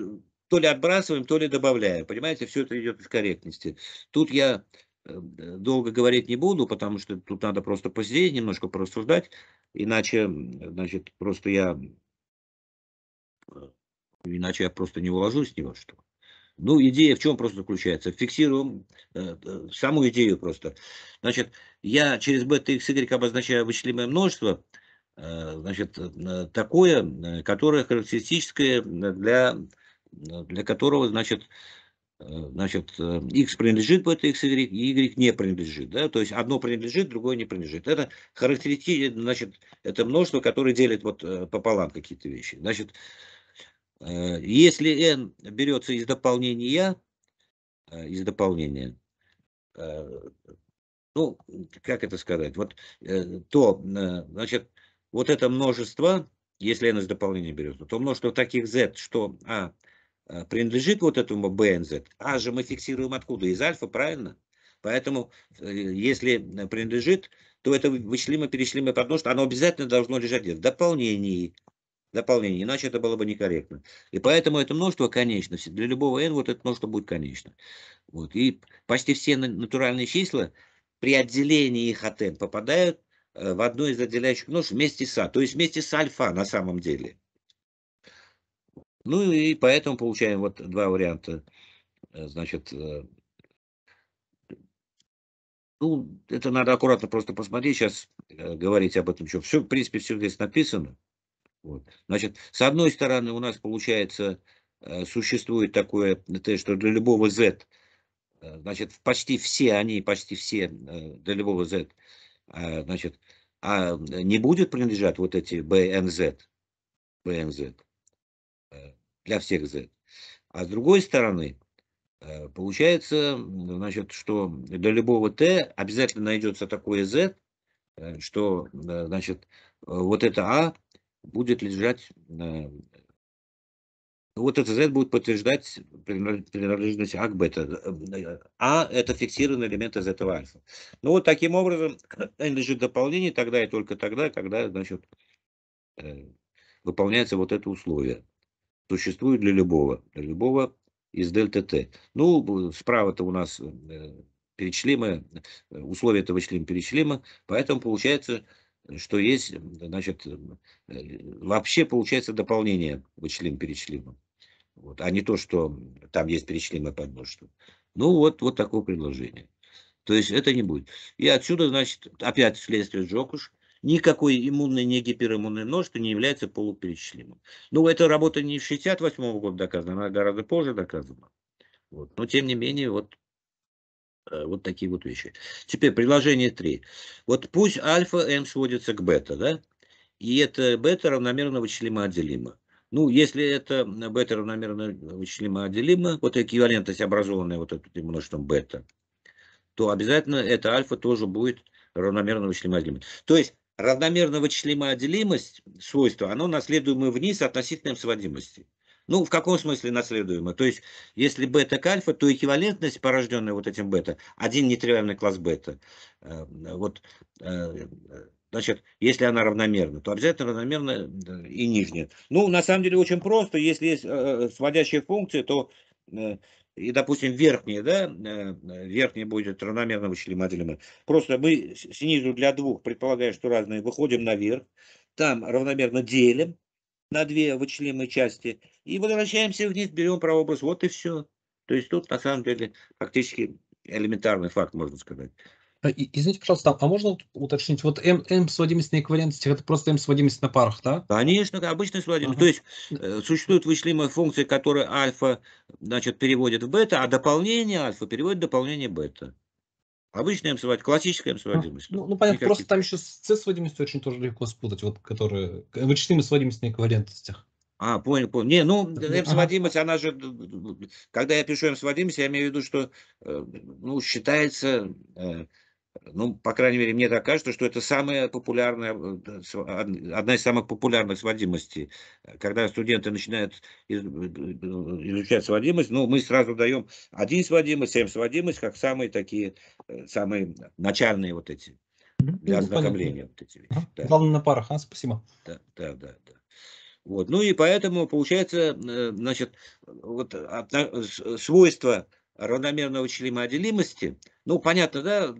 то ли отбрасываем, то ли добавляем. Понимаете, все это идет из корректности. Тут я Э, долго говорить не буду, потому что тут надо просто посидеть, немножко порассуждать, иначе, значит, просто я, э, иначе я просто не уложусь ни во что. Ну, идея в чем просто заключается? Фиксируем э, э, саму идею просто. Значит, я через бета xy обозначаю вычислимое множество, э, значит, такое, которое характеристическое для, для которого, значит, Э, значит, X э, принадлежит BTX, Y, Y не принадлежит, да, то есть одно принадлежит, другое не принадлежит. Это характеристики, значит, это множество, которое делит вот э, пополам какие-то вещи. Значит, если N берется из дополнения, из дополнения, ну, как это сказать, вот, то, значит, вот это множество, если N из дополнения берется, то множество таких Z, что А Э, принадлежит вот этому БНЗ, а же мы фиксируем откуда? Из альфа, правильно? Поэтому, э, если э, принадлежит, то это вычислимо, перечислимо, потому что оно обязательно должно лежать в дополнении. Дополнение, иначе это было бы некорректно. И поэтому это множество конечно. Для любого n вот это множество будет конечно. Вот. И почти все натуральные числа при отделении их от n попадают в одно из отделяющих множеств ну, вместе с а. То есть вместе с альфа на самом деле. Ну и поэтому получаем вот два варианта. Э, значит, э, ну, это надо аккуратно просто посмотреть, сейчас э, говорить об этом, еще. все, в принципе, все здесь написано. Вот. Значит, с одной стороны, у нас получается, существует такое, это, что для любого Z, значит, почти все они, почти все для любого Z, значит, а не будет принадлежать вот эти BNZ, BNZ. Э, для всех Z. А с другой стороны, э, получается, значит, что для любого T обязательно найдется такое Z, э, что, значит, вот это А будет лежать, вот это Z будет подтверждать принадлежность А к бета. А это фиксированный элемент из этого альфа. Ну вот таким образом лежит дополнение тогда и только тогда, когда, значит, выполняется вот это условие существует для любого, для любого из ДЛТТ. Ну, справа-то у нас э, перечлимы, э, условия этого члена перечлима, поэтому получается, что есть, значит, э, вообще получается дополнение вычлим перечлима. Вот, а не то, что там есть перечлимы под множеством. Ну, вот, вот такое предложение. То есть это не будет. И отсюда, значит, опять следствие Джокуш, никакой иммунной, не гипериммунной множество не является полуперечислимым. Ну, эта работа не в 68 году доказана, она гораздо позже доказана. Вот. Но, тем не менее, вот э, вот такие вот вещи. Теперь приложение 3. Вот пусть альфа м сводится к бета, да? И это бета равномерно вычислимо отделимо. Ну, если это бета равномерно вычислимо отделимо, вот эквивалентность образованная вот этим множеством бета, то обязательно это альфа тоже будет равномерно вычислимо отделимо. То есть равномерно вычислимая делимость, свойство, оно наследуемое вниз относительно сводимости. Ну, в каком смысле наследуемо? То есть, если бета к альфа, то эквивалентность, порожденная вот этим бета, один нетривиальный класс бета. Э, вот, э, значит, если она равномерна, то обязательно равномерна и нижняя. Ну, на самом деле, очень просто. Если есть э, сводящая функция, то и, допустим, верхняя, да, э, верхняя будет равномерно вычислима 1 Просто мы снизу для двух, предполагая, что разные, выходим наверх, там равномерно делим на две вычислимые части и возвращаемся вниз, берем прообраз, вот и все. То есть тут, на самом деле, фактически элементарный факт, можно сказать. А, извините, пожалуйста, а можно уточнить, вот М, М сводимость на эквивалентностях, это просто М сводимость на парах, да? Конечно, обычная сводимость. Ага. То есть э, существуют вычислимые функции, которые альфа значит, переводит в бета, а дополнение альфа переводит в дополнение бета. Обычная М сводимость, классическая М сводимость. ну, ну, понятно, Никаких. просто там еще с С очень тоже легко спутать, вот которые вычислимые сводимость на эквивалентностях. А, понял, понял. Не, ну, М-сводимость, она же, когда я пишу М-сводимость, я имею в виду, что, э, ну, считается э, ну, по крайней мере, мне так кажется, что это самая популярная, э, одна из самых популярных сводимостей. Когда студенты начинают э, э, изучать сводимость, ну, мы сразу даем один сводимость, семь сводимость, как самые такие, самые начальные вот эти, для ну, ознакомления. Вот эти, а? да. на парах, а? спасибо. Да, да, да. да. Вот. Ну и поэтому получается, значит, вот, свойства равномерного члема отделимости, ну, понятно, да,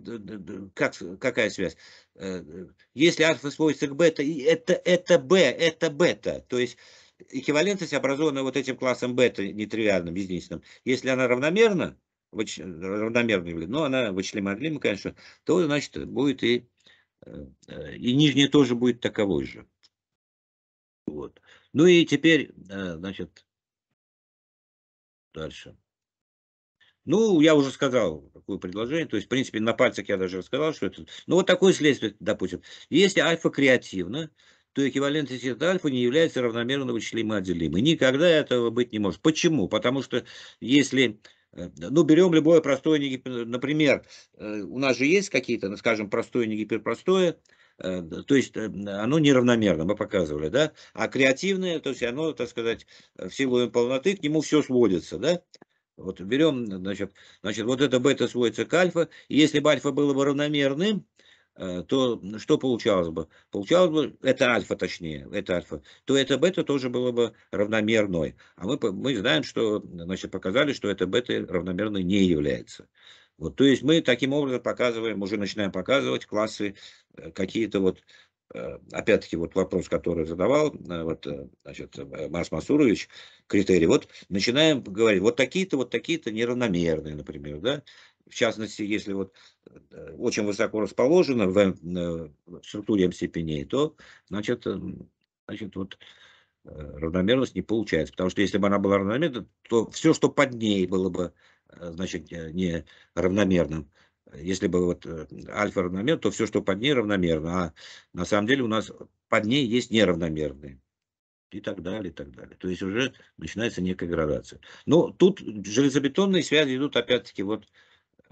как, какая связь? Э, если альфа сводится к бета, это, это b, это бета, то есть эквивалентность, образована вот этим классом бета, нетривиальным, единственным, если она равномерна, равномерна, но ну, она вычленимая, конечно, то, значит, будет и, э, и нижняя тоже будет таковой же. Вот. Ну и теперь, э, значит, дальше. Ну, я уже сказал, какое предложение. То есть, в принципе, на пальцах я даже рассказал, что это... Ну, вот такое следствие, допустим. Если альфа креативна, то эквивалентность сета альфа не является равномерно вычислимой отделимой. Никогда этого быть не может. Почему? Потому что если... Э, ну, берем любое простое, негипер, например, э, у нас же есть какие-то, ну, скажем, простое, негиперпростое, э, то есть оно неравномерно, мы показывали, да, а креативное, то есть оно, так сказать, в силу полноты, к нему все сводится, да, вот берем, значит, значит, вот это бета сводится к альфа. И если бы альфа было бы равномерным, э, то что получалось бы? Получалось бы, это альфа точнее, это альфа, то это бета тоже было бы равномерной. А мы, мы знаем, что, значит, показали, что это бета равномерной не является. Вот, то есть мы таким образом показываем, уже начинаем показывать классы э, какие-то вот Э, опять-таки, вот вопрос, который задавал э, вот, э, значит, Марс Масурович, критерии. Вот начинаем говорить, вот такие-то, вот такие-то неравномерные, например, да, в частности, если вот очень высоко расположено в, в структуре МС то, значит, значит, вот равномерность не получается, потому что если бы она была равномерна, то все, что под ней было бы, значит, неравномерным. Если бы вот э, альфа равномерно, то все, что под ней, равномерно. А на самом деле у нас под ней есть неравномерные. И так далее, и так далее. То есть уже начинается некая градация. Но тут железобетонные связи идут опять-таки вот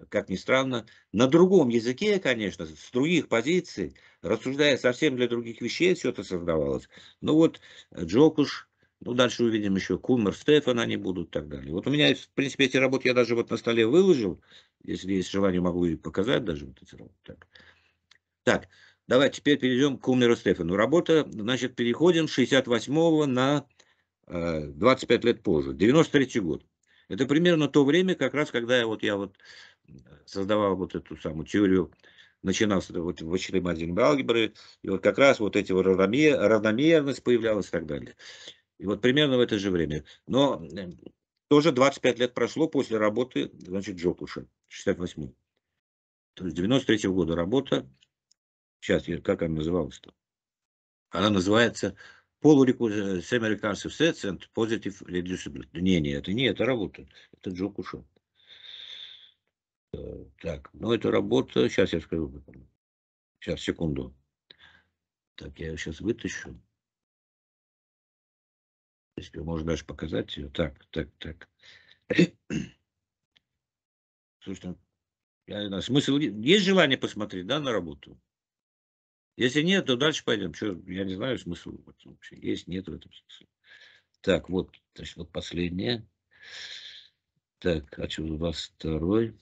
как ни странно, на другом языке, конечно, с других позиций, рассуждая совсем для других вещей, все это создавалось. Ну вот э, Джокуш, ну дальше увидим еще Кумер, Стефан, они будут и так далее. Вот у меня, в принципе, эти работы я даже вот на столе выложил, если есть желание, могу и показать даже вот эти работы. Так. так, давайте теперь перейдем к Умнеру Стефану. Работа, значит, переходим с 68 го на 25 э, лет позже, 93 год. Это примерно то время, как раз, когда я вот, я вот э, создавал вот эту самую теорию, начинал с вот, вычислим один алгебры, и вот как раз вот эти вот равномер, равномерность появлялась и так далее. И вот примерно в это же время. Но э, тоже 25 лет прошло после работы, значит, Джокуша, 68 То есть 93 -го года работа. Сейчас, я, как она называлась-то? Она называется «Полурекурсив сетс and positive reducible». Не, не, это не эта работа, это Джокуша. Э, так, ну это работа, сейчас я скажу. Сейчас, секунду. Так, я ее сейчас вытащу. Если можно даже показать ее. Так, так, так. Слушай, я, смысл есть желание посмотреть, да, на работу? Если нет, то дальше пойдем. Что, я не знаю смысл вообще. Есть, нет в этом смысле Так, вот, значит, вот последнее. Так, отсюда 22.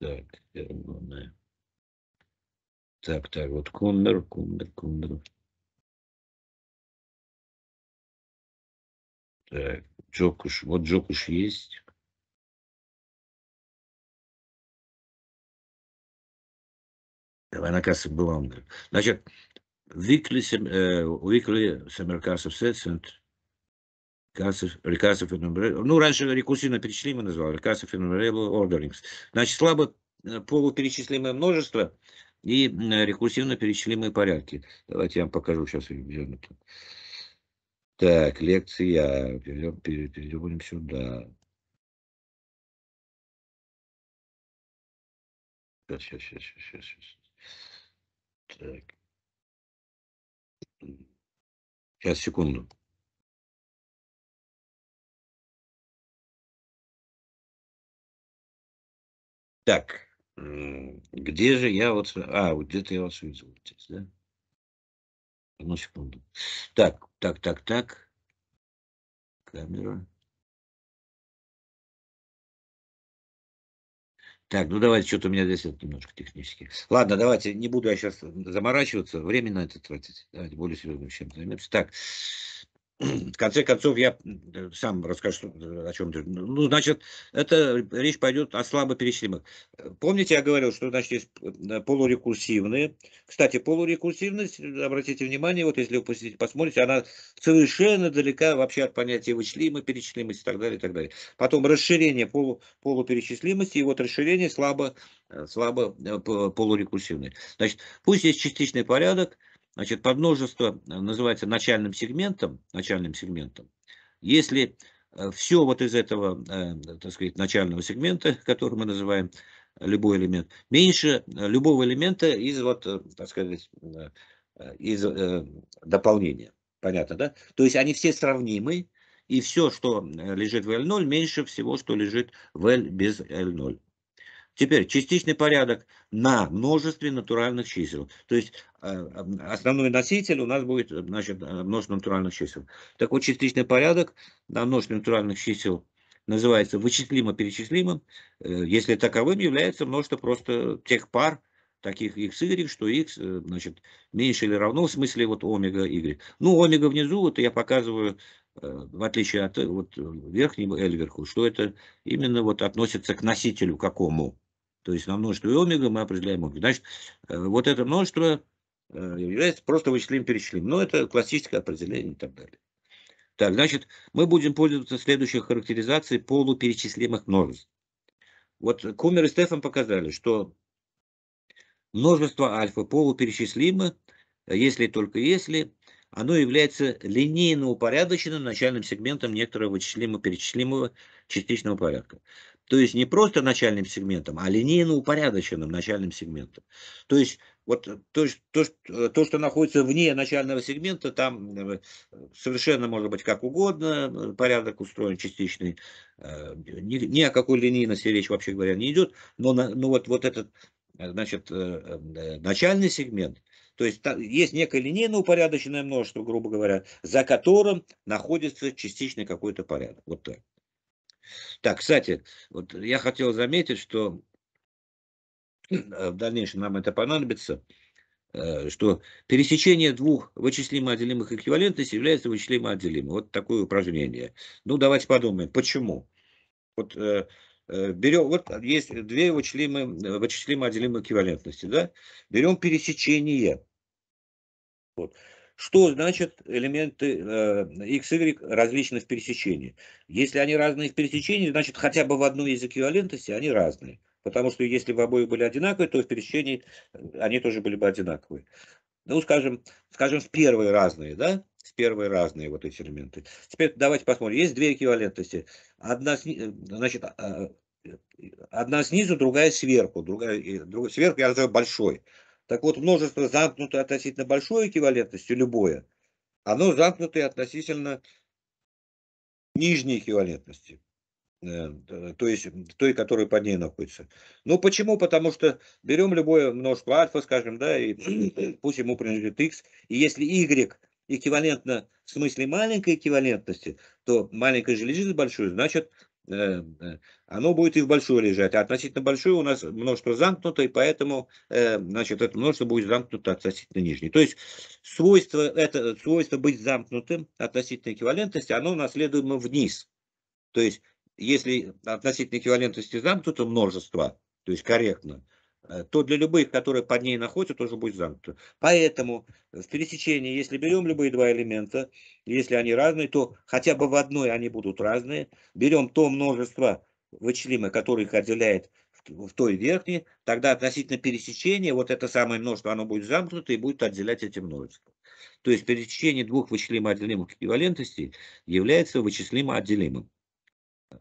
Так, главное. Так, так, вот Кумер, Кумер, Кумер. Так, Джокуш, вот Джокуш есть. Давай на кассе Буланга. Значит, викли, э, викли Самеркасов Сетсент, Рекасов ну, раньше рекурсивно перечислимо называл. Рекасов Enumerable Orderings. Значит, слабо э, полуперечислимое множество и э, рекурсивно перечислимые порядки. Давайте я вам покажу сейчас. Где так, лекция. Перейдем, сюда. Сейчас, сейчас, сейчас, сейчас, сейчас. Так. Сейчас, секунду. Так, где же я вот... А, вот где-то я вас видел здесь, да? Одну секунду. Так, так, так, так. Камера. Так, ну давайте, что-то у меня здесь это немножко технически. Ладно, давайте, не буду я сейчас заморачиваться, время на это тратить. Давайте более серьезным чем займемся. Так, в конце концов, я э, сам расскажу, э, о чем Ну, значит, это речь пойдет о слабо слабоперечислимых. Помните, я говорил, что, значит, есть э, полурекурсивные. Кстати, полурекурсивность, обратите внимание, вот если вы посмотрите, она совершенно далека вообще от понятия вычислимой, перечислимости и так далее, и так далее. Потом расширение полу, полуперечислимости, и вот расширение слабо, слабо полурекурсивное. Значит, пусть есть частичный порядок, Значит, подмножество э, называется начальным сегментом, начальным сегментом. Если э, все вот из этого, э, так сказать, начального сегмента, который мы называем любой элемент, меньше любого элемента из вот, так сказать, из дополнения. Понятно, да? То есть они все сравнимы, и все, что лежит в L0, меньше всего, что лежит в L без L0. Теперь частичный порядок на множестве натуральных чисел. То есть а, а, основной носитель у нас будет значит, множество натуральных чисел. Такой частичный порядок на множество натуральных чисел называется вычислимо-перечислимым, э, если таковым является множество просто тех пар, таких x, y, что x э, значит, меньше или равно, в смысле вот омега, y. Ну, омега внизу, вот я показываю, э, в отличие от вот, верхнего L вверху, что это именно вот относится к носителю какому. То есть на множество омега мы определяем омега. Значит, вот это множество Э, является просто вычислим перечислим. Но это классическое определение и так далее. Так, значит, мы будем пользоваться следующей характеризацией полуперечислимых множеств. Вот Кумер и Стефан показали, что множество альфа полуперечислимо, если только если, оно является линейно упорядоченным начальным сегментом некоторого вычислимо-перечислимого частичного порядка. То есть не просто начальным сегментом, а линейно упорядоченным начальным сегментом. То есть вот то, то, то, что находится вне начального сегмента, там э, совершенно может быть как угодно, э, порядок устроен частичный, э, ни, ни о какой линейности речь вообще говоря не идет, но, но вот, вот этот значит, начальный сегмент, то есть там есть некое линейно упорядоченное множество, грубо говоря, за которым находится частичный какой-то порядок. Вот так. Так, кстати, вот я хотел заметить, что э, в дальнейшем нам это понадобится, э, что пересечение двух вычислимо отделимых эквивалентностей является вычислимо отделимым. Вот такое упражнение. Ну, давайте подумаем, почему. Вот э, берем, вот есть две вычислимо, вычислимо отделимые эквивалентности, да? Берем пересечение. Вот. Что значит элементы э, x, y различны в пересечении? Если они разные в пересечении, значит хотя бы в одной из эквивалентностей они разные. Потому что если бы обои были одинаковые, то в пересечении э, они тоже были бы одинаковые. Ну, скажем, скажем, в первые разные, да? В первые разные вот эти элементы. Теперь давайте посмотрим. Есть две эквивалентности. Одна, э, значит, а, э, одна снизу, другая сверху. Другая, друг, сверху я называю большой. Так вот, множество замкнутое относительно большой эквивалентности, любое, оно замкнутое относительно нижней эквивалентности, э, то есть той, которая под ней находится. Ну почему? Потому что берем любое множество альфа, скажем, да, и пусть ему принадлежит x, и если y эквивалентно в смысле маленькой эквивалентности, то маленькая железица большую, значит Э, э, оно будет и в большую лежать. А относительно большой у нас множество замкнуто, и поэтому э, значит, это множество будет замкнуто относительно нижней. То есть свойство, это, свойство быть замкнутым относительно эквивалентности, оно наследуемо вниз. То есть если относительно эквивалентности замкнуто множество, то есть корректно, Э, то для любых, которые под ней находятся, тоже будет замкнуто. Поэтому э, в пересечении, если берем любые два элемента, если они разные, то хотя бы в одной они будут разные. Берем то множество вычислимых, которые их отделяет в той верхней, тогда относительно пересечения вот это самое множество, оно будет замкнуто и будет отделять эти множества. То есть пересечение двух вычислимо отделимых эквивалентностей является вычислимо отделимым.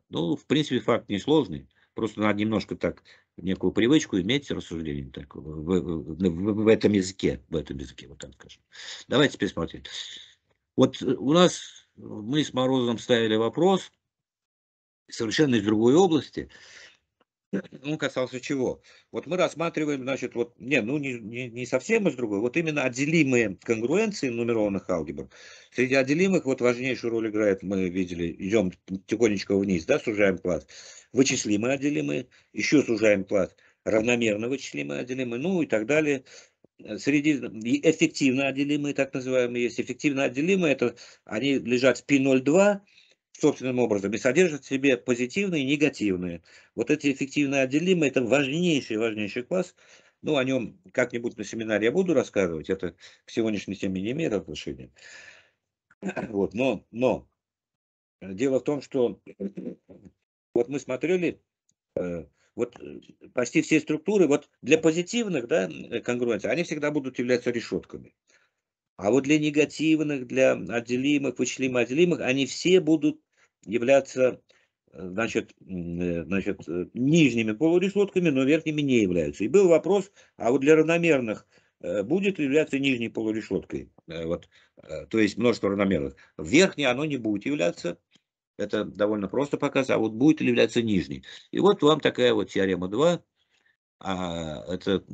Ну, в принципе, факт несложный. Просто надо немножко так некую привычку иметь рассуждение так, в, в, в, в этом языке, в этом языке, вот так скажем. Давайте теперь смотреть. Вот у нас, мы с Морозовым ставили вопрос, совершенно из другой области, он касался чего? Вот мы рассматриваем, значит, вот, не, ну не, не, не совсем из другой, вот именно отделимые конгруенции нумерованных алгебр. Среди отделимых вот важнейшую роль играет, мы видели, идем тихонечко вниз, да, сужаем класс. Вычислимые отделимые, еще сужаем класс, равномерно вычислимые отделимые, ну и так далее. Среди эффективно отделимые, так называемые, есть эффективно отделимые, это они лежат в P02, собственным образом и содержат в себе позитивные и негативные. Вот эти эффективные отделимые – это важнейший, важнейший класс. Ну, о нем как-нибудь на семинаре я буду рассказывать, это к сегодняшней теме не имеет отношения. Вот, но, но дело в том, что вот мы смотрели, э, вот э, почти все структуры, вот для позитивных да, э, конгруенций, они всегда будут являться решетками. А вот для негативных, для отделимых, вычислимых отделимых, они все будут являться э, значит, э, значит, э, нижними полурисунками, но верхними не являются. И был вопрос, а вот для равномерных будет являться нижней полурешеткой, вот, то есть множество равномерных. верхней оно не будет являться, это довольно просто показать, а вот будет ли являться нижней. И вот вам такая вот теорема 2, а это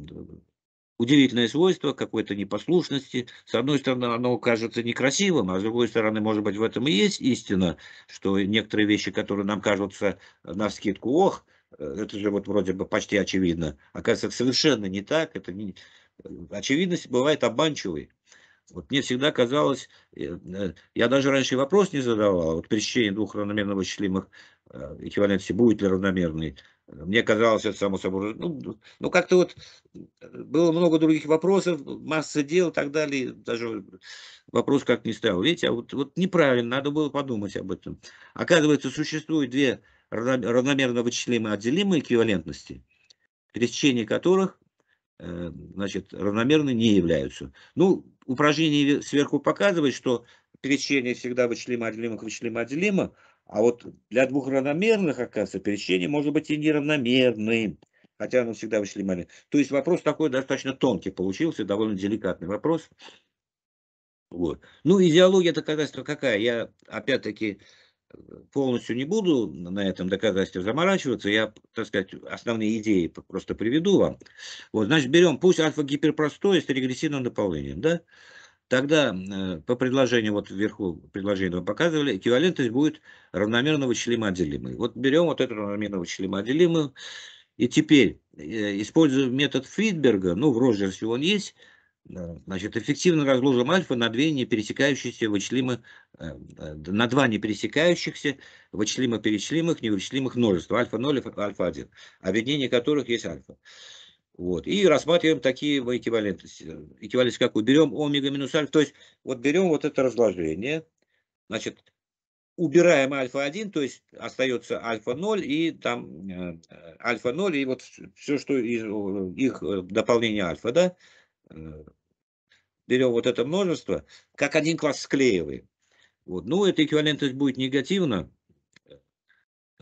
удивительное свойство какой-то непослушности. С одной стороны, оно кажется некрасивым, а с другой стороны, может быть, в этом и есть истина, что некоторые вещи, которые нам кажутся на вскидку, ох, э, это же вот вроде бы почти очевидно. Оказывается, это совершенно не так. Это не... Э, очевидность бывает обманчивой. Вот мне всегда казалось, э, я даже раньше вопрос не задавал, а вот при пересечение двух равномерно вычислимых эквивалентностей будет ли равномерный. Мне казалось, это само собой... Ну, ну как-то вот э, было много других вопросов, масса дел и так далее. Даже вопрос как не ставил. Видите, а вот, вот неправильно, надо было подумать об этом. Оказывается, существует две равномерно вычислимые отделимые эквивалентности, пересечение которых э, значит, равномерно не являются. Ну, упражнение сверху показывает, что пересечение всегда вычислимо-отделимо к вычислимо-отделимо, а вот для двух равномерных, оказывается, пересечение может быть и неравномерным. Хотя оно всегда вышли маленькое. То есть вопрос такой достаточно тонкий получился, довольно деликатный вопрос. Вот. Ну, идеология доказательства какая? Я, опять-таки, полностью не буду на этом доказательстве заморачиваться. Я, так сказать, основные идеи просто приведу вам. Вот, значит, берем, пусть альфа гиперпростое с регрессивным дополнением, да? тогда э, по предложению, вот вверху предложение вам показывали, эквивалентность будет равномерно вычислимо отделимой. Вот берем вот эту равномерно вычислимо отделимую, и теперь, э, используя метод Фридберга, ну в Роджерсе он есть, э, значит, эффективно разложим альфа на две не пересекающиеся вычислимо, на два не пересекающихся вычислимо-перечислимых, невычислимых множества, альфа-0 и альфа-1, объединение которых есть альфа. Вот. И рассматриваем такие эквивалентности. Эквивалентность какую? Берем омега минус альфа. То есть вот берем вот это разложение. Значит, убираем альфа-1, то есть остается альфа-0 и там э, альфа-0 и вот все, что из их э, дополнение альфа, да, э, берем вот это множество, как один класс склеиваем. Вот. Ну, эта эквивалентность будет негативна, э,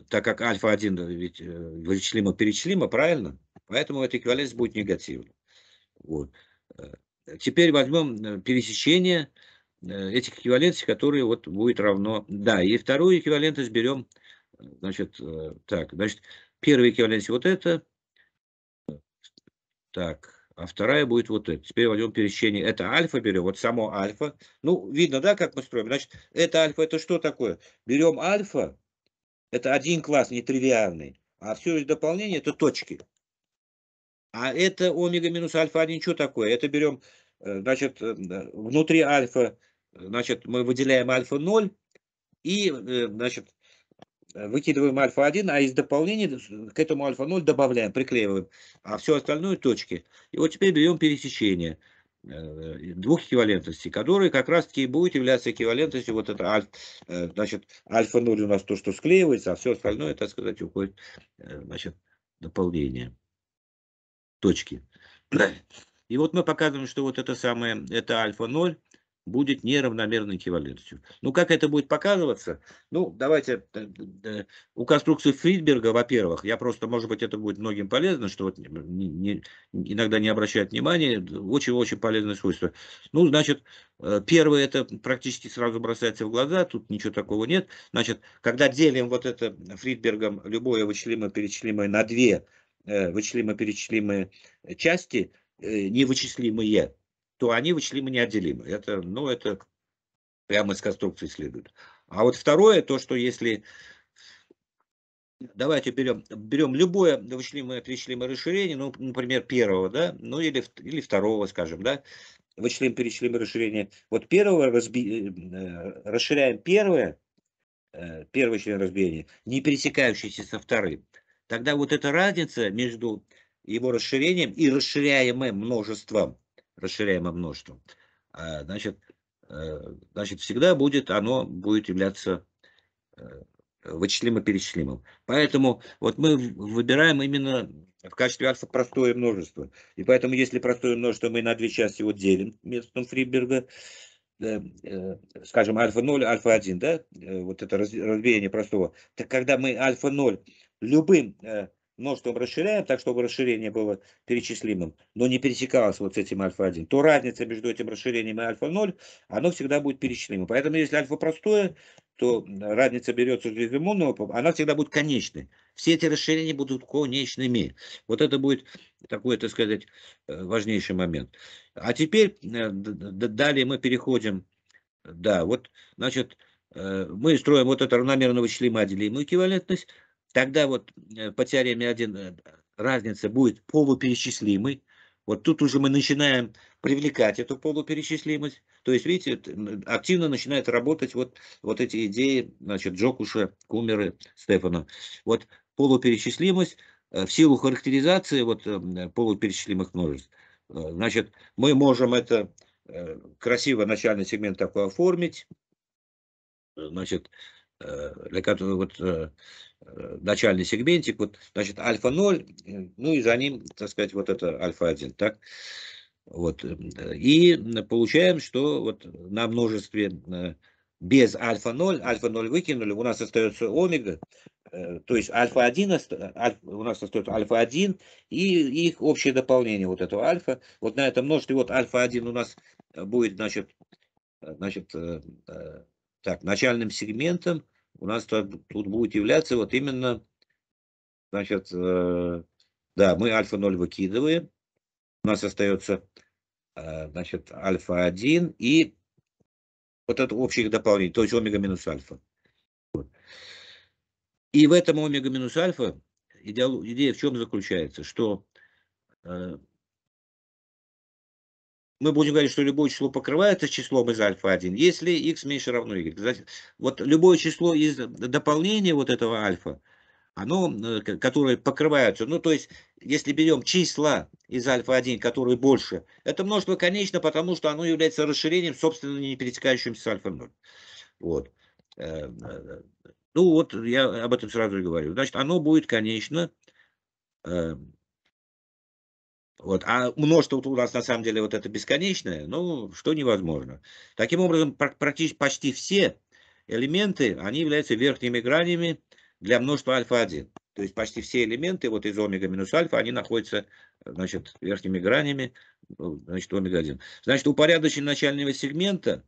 так как альфа-1 ведь вычислимо-перечлимо, правильно? Поэтому эта эквивалентность будет негативна. Вот. Э, теперь возьмем э, пересечение э, этих эквивалентностей, которые вот будет равно. Да, и вторую эквивалентность берем, значит, так, значит, первая эквивалентность вот это, так, а вторая будет вот это. Теперь возьмем пересечение. Это альфа берем, вот само альфа. Ну, видно, да, как мы строим? Значит, это альфа, это что такое? Берем альфа, это один класс нетривиальный, а все дополнение это точки. А это омега минус альфа 1 а что такое? Это берем, э, значит, э, внутри альфа, э, значит, мы выделяем альфа 0 и, значит, выкидываем альфа 1, а из дополнения к этому альфа 0 добавляем, приклеиваем, а все остальное точки. И вот теперь берем пересечение двух эквивалентностей, которые как раз таки и будут являться эквивалентностью вот это альф, значит, альфа 0 у нас то, что склеивается, а все остальное, так сказать, уходит, значит, дополнение точки. И вот мы показываем, что вот это самое, это альфа-0 будет неравномерной эквивалентностью. Ну, как это будет показываться? Ну, давайте, э, э, у конструкции Фридберга, во-первых, я просто, может быть, это будет многим полезно, что вот не, не, иногда не обращают внимания, очень-очень полезное свойство. Ну, значит, э, первое, это практически сразу бросается в глаза, тут ничего такого нет. Значит, когда делим вот это Фридбергом любое вычислимое, перечислимое на две Э, вычислимо-перечислимые э, части э, невычислимые, то они вычислимы неотделимы. Это, ну, это прямо из конструкции следует. А вот второе, то, что если... Давайте берем, берем любое вычислимое, перечислимое расширение, ну, например, первого, да, ну или, или второго, скажем, да, вычислим, перечислимое расширение. Вот первого разби... расширяем первое, первое член разбиения, не пересекающийся со вторым. Тогда вот эта разница между его расширением и расширяемым множеством, расширяемым множеством, э, значит, э, значит, всегда будет, оно будет являться э, вычислимо-перечислимым. Поэтому вот мы выбираем именно в качестве альфа простое множество. И поэтому, если простое множество мы на две части его делим методом Фриберга, скажем, альфа 0, альфа 1, да, вот это разбиение простого, так когда мы альфа 0 любым э, множеством расширяем, так чтобы расширение было перечислимым, но не пересекалось вот с этим альфа-1, то разница между этим расширением и альфа-0, оно всегда будет перечислимым. Поэтому если альфа простое, то разница берется из иммунного, она всегда будет конечной. Все эти расширения будут конечными. Вот это будет такой, так сказать, э, важнейший момент. А теперь э, далее мы переходим, да, вот, значит, мы строим вот это равномерно вычислимое отделимую эквивалентность, Тогда вот э, по теореме 1 э, разница будет полуперечислимой. Вот тут уже мы начинаем привлекать эту полуперечислимость. То есть, видите, активно начинают работать вот, вот эти идеи, значит, Джокуша, Кумеры, Стефана. Вот полуперечислимость э, в силу характеризации вот полуперечислимых множеств. Значит, мы можем это красиво начальный сегмент такой оформить. Значит, для которого вот Э, начальный сегментик, вот, значит, альфа 0, э, ну и за ним, так сказать, вот это альфа 1, так? Вот. Э, и получаем, что вот на множестве без альфа 0, альфа 0 выкинули, у нас остается омега, то есть альфа 1, у нас остается альфа 1 и их общее дополнение вот этого альфа. Вот на этом множестве вот альфа 1 у нас будет, значит, значит так, начальным сегментом у нас тут, будет являться вот именно, значит, э, да, мы альфа-0 выкидываем, у нас остается, э, значит, альфа-1 и вот это общих дополнений, то есть омега минус альфа. И в этом омега минус альфа идея в чем заключается, что э, мы будем говорить, что любое число покрывается числом из альфа-1, если x меньше равно y. Значит, вот любое число из дополнения вот этого альфа, оно, э, которое покрывается, ну то есть, если берем числа из альфа-1, которые больше, это множество конечно, потому что оно является расширением, собственно, не перетекающим с альфа-0. Вот. Э, э, ну вот, я об этом сразу и говорю. Значит, оно будет, конечно, вот. А множество у нас на самом деле вот это бесконечное, ну, что невозможно. Таким образом, практически почти все элементы, они являются верхними гранями для множества альфа-1. То есть почти все элементы вот из омега минус альфа, они находятся значит, верхними гранями ну, значит, омега-1. Значит, упорядочен начального сегмента,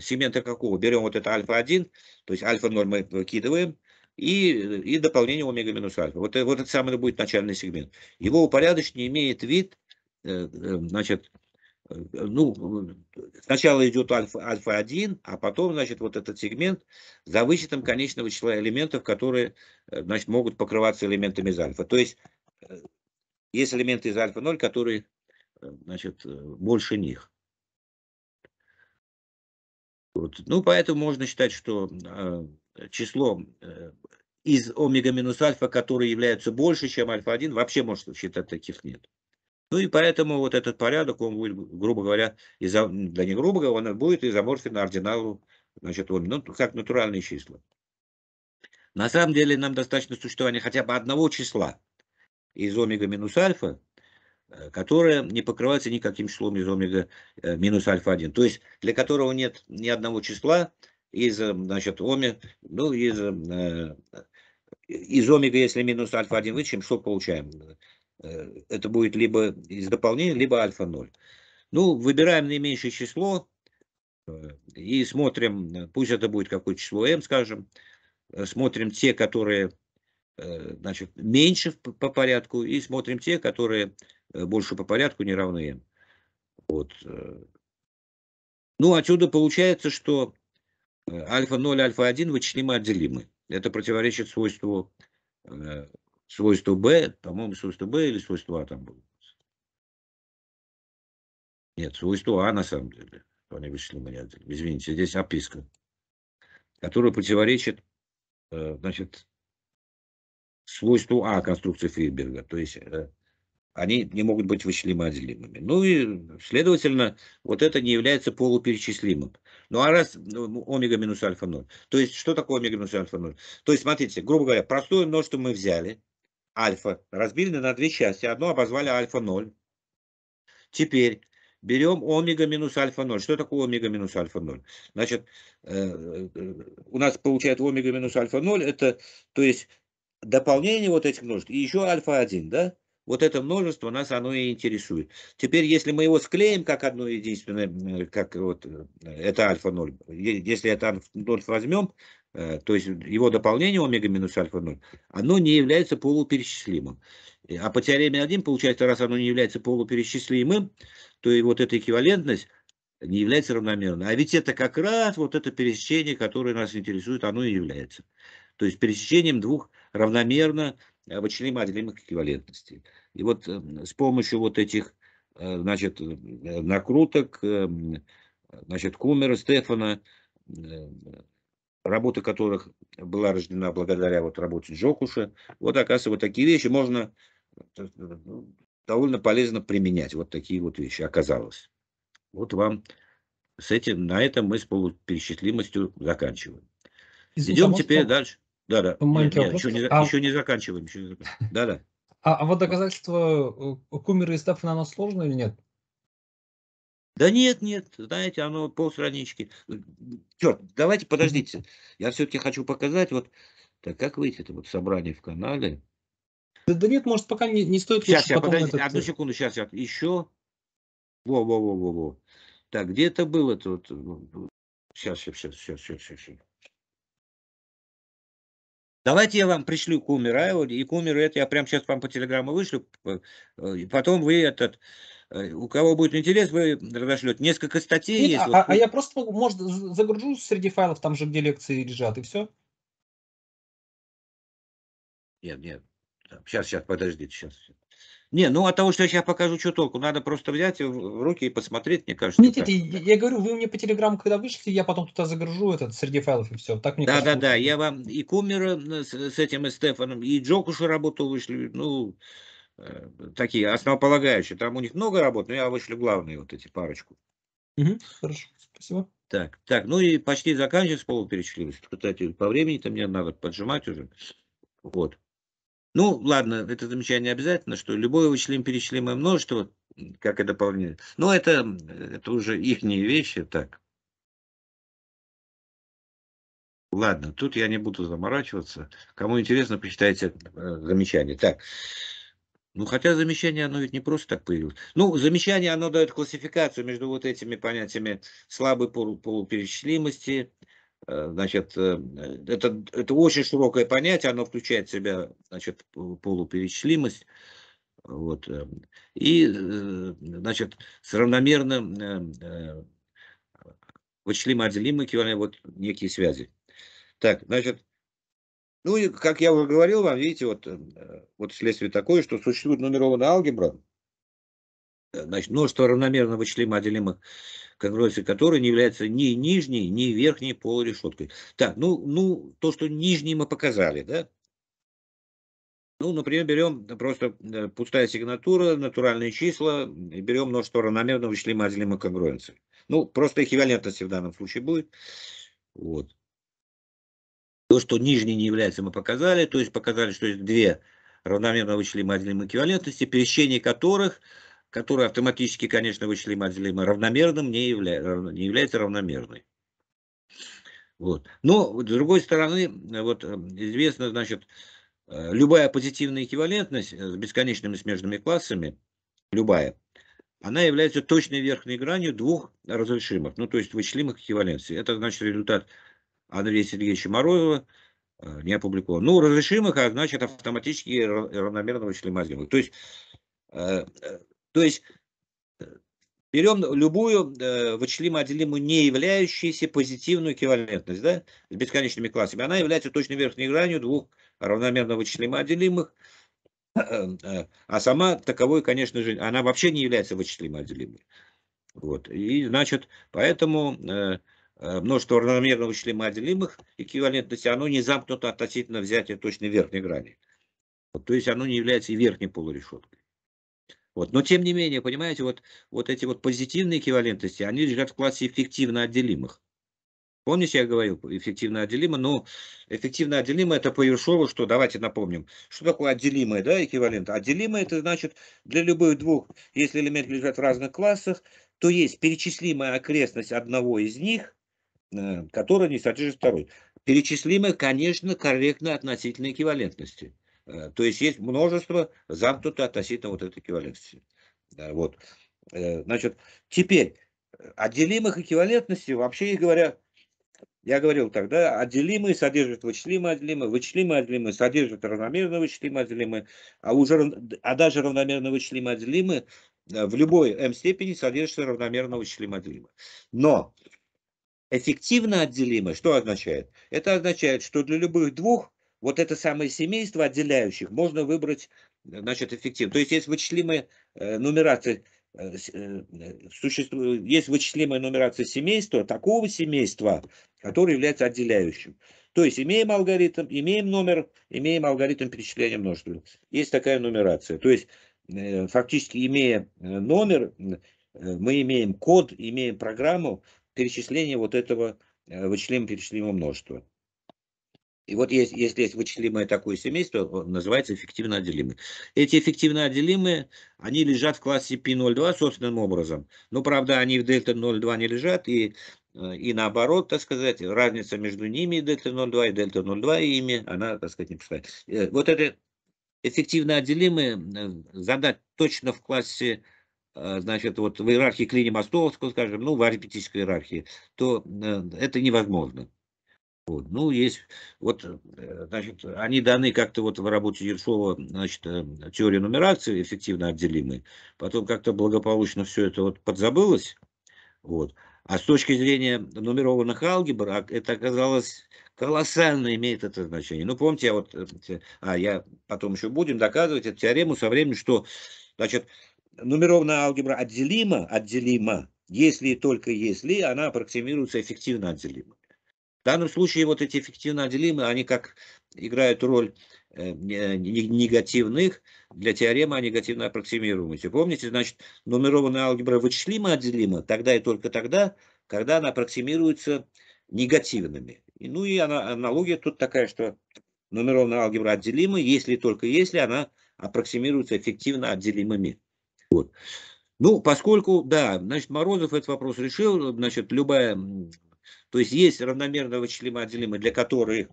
сегмента какого? Берем вот это альфа-1, то есть альфа нормы выкидываем, и, и дополнение омега минус альфа. Вот, э, вот это самый будет начальный сегмент. Его упорядочение имеет вид, э, э, значит, ну, сначала идет альфа, альфа а потом, значит, вот этот сегмент за вычетом конечного числа элементов, которые, значит, могут покрываться элементами из альфа. То есть, есть элементы из альфа 0, которые, значит, больше них. Вот. Ну, поэтому можно считать, что Э, числом э, из омега минус альфа, которые являются больше, чем альфа-1, вообще может считать таких нет. Ну и поэтому вот этот порядок, он будет, грубо говоря, изо, да не грубо говоря, он будет изоморфен ординалу, значит, омега, ну, как натуральные числа. На самом деле нам достаточно существования хотя бы одного числа из омега минус альфа, э, которое не покрывается никаким числом из омега минус альфа-1. То есть для которого нет ни одного числа, из, э, значит, оми, ну, из, э, э, из омега, если минус альфа 1 вычтем, что получаем? Э, это будет либо из дополнения, либо альфа 0. Ну, выбираем наименьшее число и смотрим, пусть это будет какое число m, скажем, смотрим те, которые значит, меньше по порядку, и смотрим те, которые больше по порядку не равны m. Вот. Ну, отсюда получается, что Альфа-0, альфа-1 вычислимо отделимы. Это противоречит свойству, э, свойству B, по-моему, свойству B или свойству А там было. Нет, свойству А на самом деле. Они вычислимо не отделимы. Извините, здесь описка, которая противоречит э, значит, свойству А конструкции Фейберга. То есть э, они не могут быть вычислимо отделимыми. Ну и, следовательно, вот это не является полуперечислимым. Ну а раз ну, омега минус альфа 0. То есть что такое омега минус альфа 0? То есть смотрите, грубо говоря, простое множество мы взяли, альфа, разбили на две части, одно обозвали альфа 0. Теперь берем омега минус альфа 0. Что такое омега минус альфа 0? Значит, э, э, у нас получается омега минус альфа 0, это, то есть, дополнение вот этих множеств, и еще альфа 1, да? Вот это множество нас оно и интересует. Теперь, если мы его склеим как одно единственное, как вот э, это альфа-0, если это альфа-0 возьмем, э, то есть его дополнение омега минус альфа-0, оно не является полуперечислимым. А по теореме 1, получается, раз оно не является полуперечислимым, то и вот эта эквивалентность не является равномерной. А ведь это как раз вот это пересечение, которое нас интересует, оно и является. То есть пересечением двух равномерно вычленим отделимых эквивалентностей. И вот э, с помощью вот этих э, значит, э, накруток, значит, Кумера, Стефана, работа которых была рождена благодаря вот работе Джокуша, вот оказывается, вот такие вещи можно ну, довольно полезно применять, вот такие вот вещи оказалось. Вот вам с этим, на этом мы с полуперечислимостью заканчиваем. Идем теперь дальше. Да, да. нет, Нет, еще, не, а... еще не заканчиваем. Еще не заканчиваем. Да, да. А, а вот доказательство э, Кумера и Стефана, оно сложно или нет? Да нет, нет, знаете, оно полстранички. Черт, давайте подождите. Я все-таки хочу показать, вот, так как выйти, это вот собрание в канале. Да, да нет, может, пока не, не стоит. Сейчас, я подождите, этот... одну э, секунду, сейчас, я еще. Во-во-во-во-во. Так, где это было-то? Вот, сейчас, ну, ну, сейчас, сейчас, сейчас, сейчас. сейчас. Давайте я вам пришлю кумира, и Кумиру. это я прямо сейчас вам по телеграмму вышлю, э, и потом вы этот, э, у кого будет интерес, вы разошлете. Несколько статей Нет, есть. А, вот. а, а я просто, могу, может, загружу среди файлов, там же, где лекции лежат, и все? Нет, нет. Сейчас, сейчас, подождите, сейчас. Не, ну от того, что я сейчас покажу, что толку. Надо просто взять в руки и посмотреть, мне кажется. Нет, нет, я, я говорю, вы мне по телеграмму когда вышли, я потом туда загружу этот среди файлов и все. Так мне да, кажется, да, да. Я вам и Кумера с, с этим и Стефаном, и Джокуша работу вышли. Ну, э, такие основополагающие. Там у них много работ, но я вышлю главные вот эти парочку. Угу, хорошо, спасибо. Так, так, ну и почти заканчиваем, с пола Кстати, по времени-то мне надо поджимать уже. Вот. Ну, ладно, это замечание обязательно, что любое вычислим, перечислимое множество, как и дополнение. Но это, ну, э, это уже их вещи, так. Ладно, тут я не буду заморачиваться. Кому интересно, почитайте э, замечание. Так. Ну, хотя замечание, оно ведь не просто так появилось. Ну, замечание, оно дает классификацию между вот этими понятиями слабой полуперечислимости, Э, значит, э, это, это очень широкое понятие, оно включает в себя значит, полуперечислимость. Вот. Э, и, значит, с равномерно вычислимо отделимы эквивальные вот некие связи. Так, значит, ну и, как я уже говорил вам, видите, вот, вот следствие такое, что существует нумерованная алгебра, значит, множество равномерно вычислимых отделимых конгруенций, которые не являются ни нижней, ни верхней полурешеткой. Так, ну, ну, то, что нижний мы показали, да? Ну, например, берем просто э, пустая сигнатура, натуральные числа, и берем множество ну, равномерно вычислимых отделимых конгруенций. Ну, просто эквивалентности в данном случае будет. Вот. То, что нижний не является, мы показали, то есть показали, что есть две равномерно вычислимые отделимые эквивалентности, пересечение которых которая автоматически, конечно, вычислима отделима равномерным, не, явля, не является равномерной. Вот. Но, с другой стороны, вот э, известно, значит, э, любая позитивная эквивалентность э, с бесконечными смежными классами, любая, она является точной верхней гранью двух разрешимых, ну, то есть вычислимых эквивалентностей. Это, значит, результат Андрея Сергеевича Морозова, не опубликован. Ну, разрешимых, а значит, автоматически равномерно вычислимых. То есть то есть э, берем любую э, вычислимо отделимую не являющуюся позитивную эквивалентность да, с бесконечными классами. Она является точной верхней гранью двух равномерно вычислимо отделимых. Э, э, а сама таковой, конечно же, она вообще не является вычислимо отделимой. Вот. И значит, поэтому множество равномерно вычислимо отделимых эквивалентности, оно не замкнуто относительно взятия точной верхней грани. Вот, то есть оно не является и верхней полурешеткой. Вот. Но тем не менее, понимаете, вот, вот эти вот позитивные эквивалентности, они лежат в классе эффективно отделимых. Помните, я говорил, эффективно отделимо, но ну, эффективно отделимо это по Ершову, что давайте напомним, что такое отделимое, да, эквивалент. Отделимое это значит для любых двух, если элементы лежат в разных классах, то есть перечислимая окрестность одного из них, э, которая не содержит второй. Перечислимая, конечно, корректно относительно эквивалентности. Э, то есть есть множество замкнутых относительно вот этой эквивалентности. вот. Э, значит, теперь э, отделимых эквивалентностей, вообще говоря, я говорил тогда, отделимые содержат вычислимые отделимые, вычислимые отделимые содержат равномерно вычислимые отделимые, а, уже, а даже равномерно вычислимые отделимые в любой m степени содержатся равномерно вычислимые отделимые. Но эффективно отделимые что означает? Это означает, что для любых двух вот это самое семейство отделяющих можно выбрать, э, значит, эффективно. То есть есть вычислимая э, нумерация, э, существует, есть вычислимая нумерация семейства, такого семейства, которое является отделяющим. То есть имеем алгоритм, имеем номер, имеем алгоритм перечисления множества, Есть такая нумерация. То есть фактически имея номер, мы имеем код, имеем программу перечисления вот этого вычислимо-перечислимого множества. И вот есть, если есть вычислимое такое семейство, э, называется эффективно отделимые. Эти эффективно отделимые, они лежат в классе P02 собственным образом. Но, правда, они в дельта 02 не лежат, и, э, и наоборот, так сказать, разница между ними и дельта 02, и дельта 02 и ими, она, так сказать, не пускает. Э, вот это эффективно отделимые задать точно в классе значит, вот в иерархии Клини Мостовского, скажем, ну, в арифметической иерархии, то это невозможно. Вот. Ну, есть, вот, э, значит, они даны как-то вот в работе Ершова, значит, э, теория нумерации эффективно отделимы. потом как-то благополучно все это вот подзабылось, вот. А с точки зрения нумерованных алгебр, а, это оказалось колоссально имеет это значение. Ну, помните, я вот, э, а я потом еще будем доказывать эту теорему со временем, что, значит, нумерованная алгебра отделима, отделима, если и только если она аппроксимируется эффективно отделима. В данном случае вот эти эффективно отделимые, они как играют роль э, э, негативных для теоремы о негативной аппроксимируемости. Помните, значит, нумерованная алгебра вычислимо отделима тогда и только тогда, когда она аппроксимируется негативными. И, ну и она, аналогия тут такая, что нумерованная алгебра отделима, если только если она аппроксимируется эффективно отделимыми. Вот. Ну, поскольку, да, значит, Морозов этот вопрос решил, значит, любая то есть есть равномерного вычислимо отделимые, для которых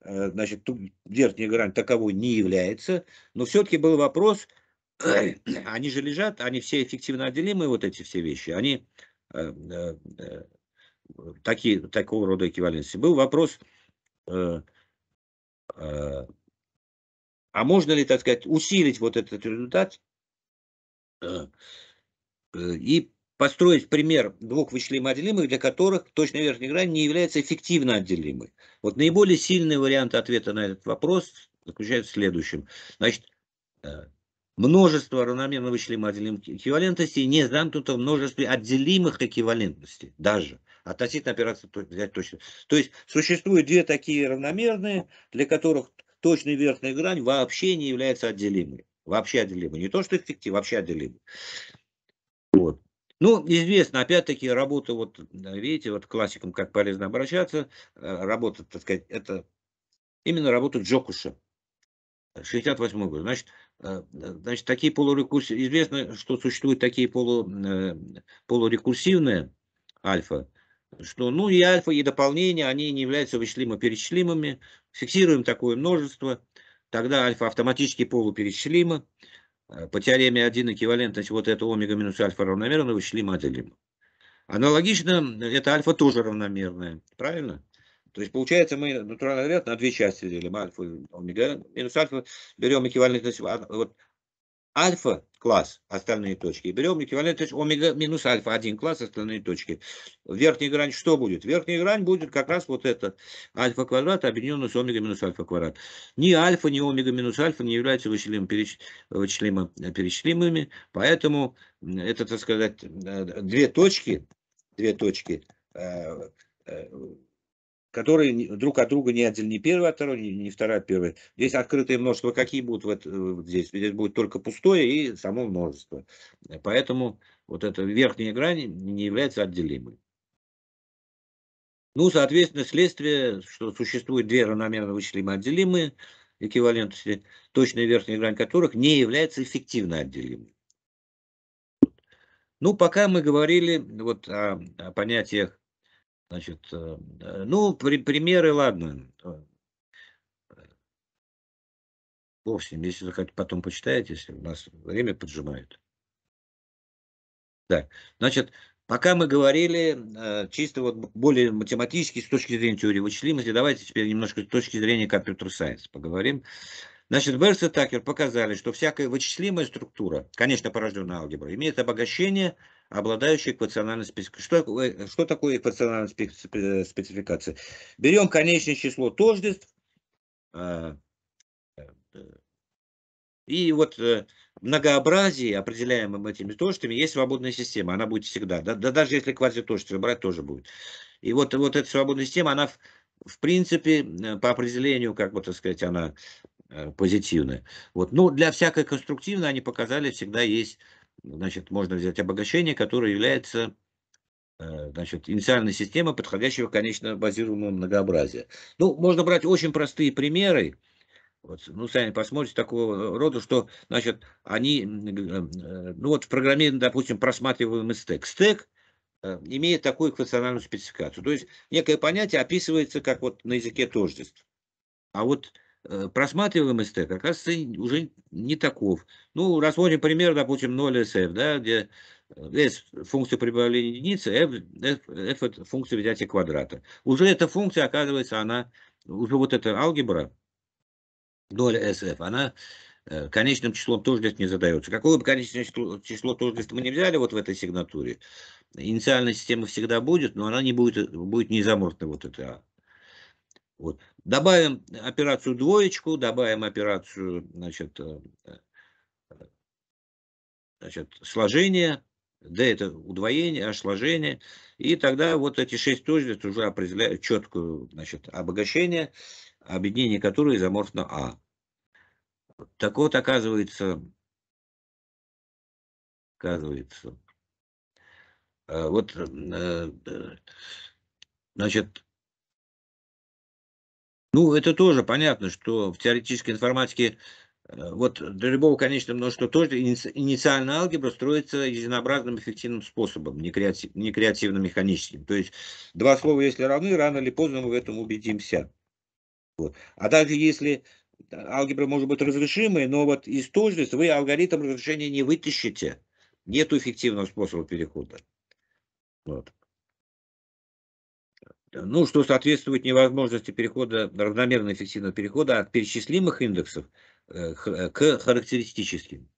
э, значит, верхняя грань таковой не является. Но все-таки был вопрос, они же лежат, они все эффективно отделимы, вот эти все вещи, они э, э, такие, такого рода эквиваленции. Был вопрос, а можно ли, так сказать, усилить вот этот результат и построить пример двух вычислимых отделимых, для которых точная верхняя грань не является эффективно отделимой. Вот наиболее сильный вариант ответа на этот вопрос заключается в следующем. Значит, э, множество равномерно вычислимых отделимых эквивалентностей не замкнуто в множестве отделимых эквивалентностей даже относительно операции взять точно. То есть существуют две такие равномерные, для которых точная верхняя грань вообще не является отделимой. Вообще отделимой. Не то, что эффективно, вообще отделимой. Вот. Ну, известно, опять-таки, работа, вот, видите, вот классикам как полезно обращаться, а, работа, так сказать, это именно работа Джокуша, 68 год. Значит, а, значит, такие полурекурсивные, известно, что существуют такие полу, э, полурекурсивные альфа, что, ну, и альфа, и дополнение, они не являются вычислимо-перечислимыми, фиксируем такое множество, тогда альфа автоматически полуперечислимо, Э, по теореме 1 эквивалентность вот это омега минус альфа равномерно вычли модель. Аналогично, э, это альфа тоже равномерная, правильно? То есть получается мы ну, натуральный ряд на две части делим, альфа и омега. Минус альфа берем эквивалентность. Вот, альфа класс, остальные точки. И берем эквивалент, то есть омега минус альфа, один класс, остальные точки. Верхняя грань что будет? Верхняя грань будет как раз вот этот альфа квадрат, объединенный с омега минус альфа квадрат. Ни альфа, ни омега минус альфа не являются вычислимо, переч... вычислимо перечислимыми, поэтому это, так сказать, э, две точки, две точки, э, э, которые друг от друга не отдельно, не первая, а вторая, не, не вторая, первая. Здесь открытое множество, какие будут э, вот здесь? Здесь будет только пустое и само множество. Поэтому вот эта верхняя грань не является отделимой. Ну, соответственно, следствие, что существует две равномерно вычислимые отделимые эквивалентности, точная верхняя грань которых не является эффективно отделимой. Ну, пока мы говорили вот о, о понятиях Значит, э, э, ну, при, примеры, ладно. Э. вовсе. если захотите, потом почитаете, если у нас время поджимает. Так, значит, пока мы говорили чисто вот более математически с точки зрения теории вычислимости, давайте теперь немножко с точки зрения компьютер сайенс поговорим. Значит, Берс и Такер показали, что всякая вычислимая структура, конечно, порожденная алгеброй, имеет обогащение – обладающие эквациональной спецификацией. Что, что такое эквациональная спецификация? Берем конечное число тождеств, а, э, и вот э, многообразие, определяемым этими тождествами, есть свободная система, она будет всегда. Да, да даже если квазитождество брать, тоже будет. И вот, вот эта свободная система, она в, в принципе э, по определению, как бы так сказать, она позитивная. Вот. Но ну, для всякой конструктивной они показали, всегда есть значит, можно взять обогащение, которое является э, значит, инициальной системой подходящего конечно базируемого многообразия. Ну, можно брать очень простые примеры. Вот, ну, сами посмотрите такого рода, что, значит, они, э, э, ну, вот в программе, допустим, просматриваемый стек. Стек имеет такую функциональную спецификацию. То есть некое понятие описывается как вот на языке тождеств. А вот Э, просматриваемость тека, оказывается, уже не таков. Ну, рассмотрим пример, допустим, 0SF, да, где S э, – функция прибавления единицы, F, F, F – это функция взятия квадрата. Уже эта функция, оказывается, она, уже вот эта алгебра 0SF, она э, конечным числом тоже здесь не задается. Какое бы конечное число, тоже тождеств мы не взяли вот в этой сигнатуре, инициальная система всегда будет, но она не будет, будет не незаморфной вот эта вот. Добавим операцию двоечку, добавим операцию значит, э, э, значит, сложение, D это удвоение, H а сложение, и тогда вот эти шесть точек уже определяют четкую значит, обогащение, объединение которой изоморфно А. Так вот, оказывается, оказывается, э, вот, значит, ну, это тоже понятно, что в теоретической информатике э, вот для любого конечного множества тоже инициальная алгебра строится единообразным эффективным способом, не, креативно-механическим. То есть два слова, если равны, рано или поздно мы в этом убедимся. Вот. А даже если алгебра может быть разрешимой, но вот из тождества вы алгоритм разрешения не вытащите. Нет эффективного способа перехода. Вот ну, что соответствует невозможности перехода, равномерно эффективного перехода от перечислимых индексов э, э, к характеристическим.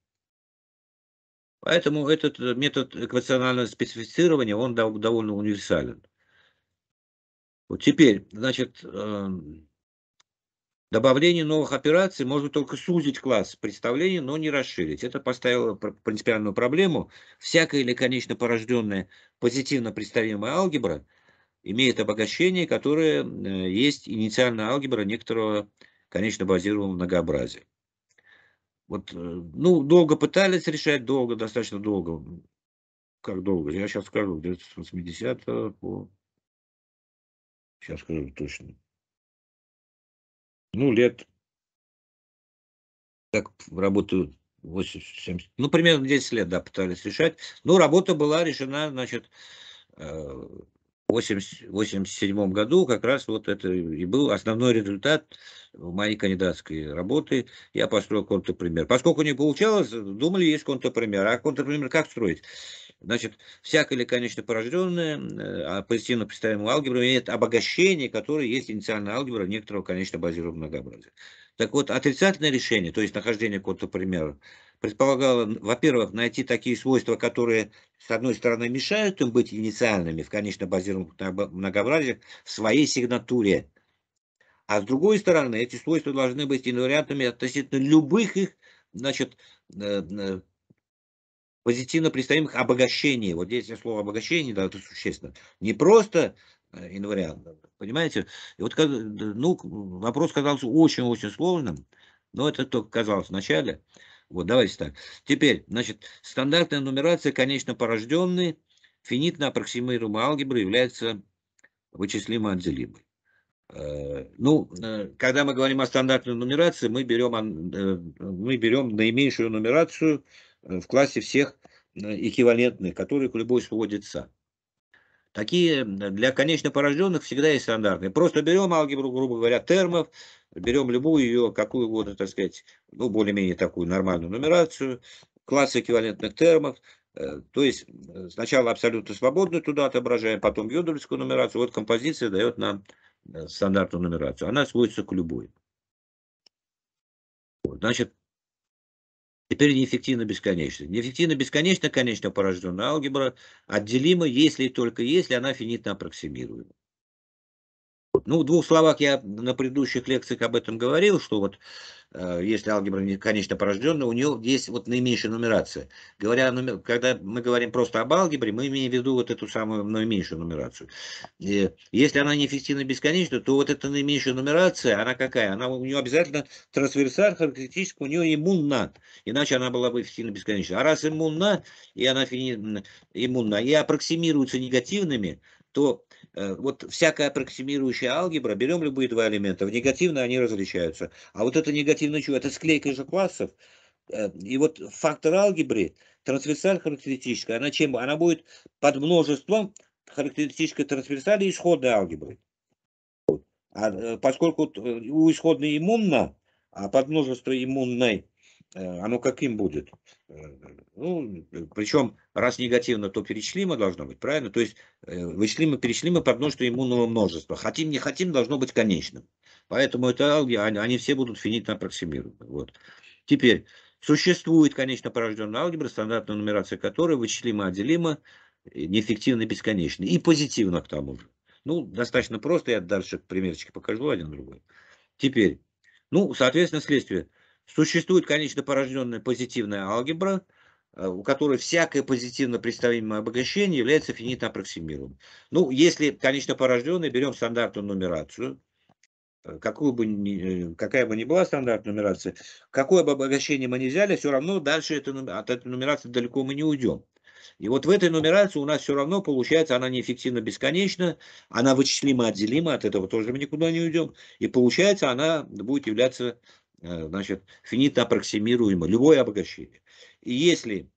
Поэтому этот э, метод эквационального специфицирования, он довольно универсален. Вот теперь, значит, эм, добавление новых операций можно только сузить класс представлений, но не расширить. Это поставило принципиальную проблему. Всякая или конечно порожденная позитивно представимая алгебра – имеет обогащение, которое э, есть инициальная алгебра некоторого конечно базированного многообразия. Вот, э, ну, долго пытались решать, долго, достаточно долго. Как долго? Я сейчас скажу, где-то с 80 по... Сейчас скажу точно. Ну, лет... Так, работаю 80, 70, ну, примерно 10 лет, да, пытались решать. Ну, работа была решена, значит, э, 1987 году как раз вот это и был основной результат моей кандидатской работы. Я построил контрпример. Поскольку не получалось, думали, есть контрпример. А контрпример как строить? Значит, всякое или, конечно, порожденное, э, а позитивно представимую алгебру имеет обогащение, которое есть инициальная алгебра некоторого, конечно, базированного многообразия. Так вот, отрицательное решение, то есть нахождение контрпримера, предполагало, во-первых, найти такие свойства, которые, с одной стороны, мешают им быть инициальными в конечно базированных многообразиях в своей сигнатуре, а с другой стороны, эти свойства должны быть инвариантами относительно любых их, значит, э, э, позитивно представимых обогащений. Вот здесь слово обогащение, да, это существенно. Не просто э, инвариант, понимаете? И вот, ну, вопрос казался очень-очень сложным, но это только казалось вначале. Вот, давайте так. Теперь, значит, стандартная нумерация конечно порожденной финитно-аппроксимируемой алгебры является вычислимой анзелимой. Э, ну, э, когда мы говорим о стандартной нумерации, мы берем, э, мы берем наименьшую нумерацию в классе всех эквивалентных, которые к любой сводятся. Такие для конечно порожденных всегда есть стандартные. Просто берем алгебру, грубо говоря, термов, берем любую ее, какую угодно, так сказать, ну, более-менее такую нормальную нумерацию, класс эквивалентных термов, э, то есть э, сначала абсолютно свободную туда отображаем, потом юдольскую нумерацию. Вот композиция дает нам э, стандартную нумерацию. Она сводится к любой. Значит, Теперь неэффективно бесконечно. Неэффективно бесконечно, конечно, порожденная алгебра, отделима, если и только если она финитно аппроксимируема. Ну, в двух словах я на предыдущих лекциях об этом говорил, что вот э, если алгебра не конечно порожденная, у нее есть вот наименьшая нумерация. Говоря, нумер, когда мы говорим просто об алгебре, мы имеем в виду вот эту самую наименьшую нумерацию. И если она не эффективно бесконечна, то вот эта наименьшая нумерация, она какая? Она у нее обязательно трансверсаль, характеристика у нее иммунна, иначе она была бы эффективно бесконечна. А раз иммунна, и она иммунна, и аппроксимируется негативными, то Э, вот всякая аппроксимирующая алгебра, берем любые два элемента, в негативно они различаются. А вот это негативное чего? Это склейка же классов. Э, и вот фактор алгебры, трансверсаль характеристическая, она чем? Она будет под множеством характеристической трансверсали исходной алгебры. А э, поскольку у исходной иммунна, а под множество иммунной Э, оно каким будет? Э, ну, причем, раз негативно, то перечлимо должно быть, правильно? То есть э, вычлимо, перечлимо что иммунного множества. Хотим, не хотим, должно быть конечным. Поэтому это алги, они, они все будут финитно аппроксимированы. Вот. Теперь, существует конечно порожденная алгебра, стандартная нумерация которой вычлимо, отделимо, неэффективно, бесконечно. И позитивно к тому же. Ну, достаточно просто, я дальше примерчики покажу, один другой. Теперь, ну, соответственно, следствие – Существует, конечно, порожденная позитивная алгебра, э, у которой всякое позитивно представимое обогащение является финитно аппроксимируемым. Ну, если, конечно, порожденное, берем стандартную нумерацию, э, какую бы ни, э, какая бы ни была стандартная нумерация, какое бы обогащение мы ни взяли, все равно дальше это, от этой нумерации далеко мы не уйдем. И вот в этой нумерации у нас все равно получается, она неэффективно бесконечна, она вычислимо отделима, от этого тоже мы никуда не уйдем. И получается, она будет являться Э, значит, финита аппроксимируемо, любое обогащение. И если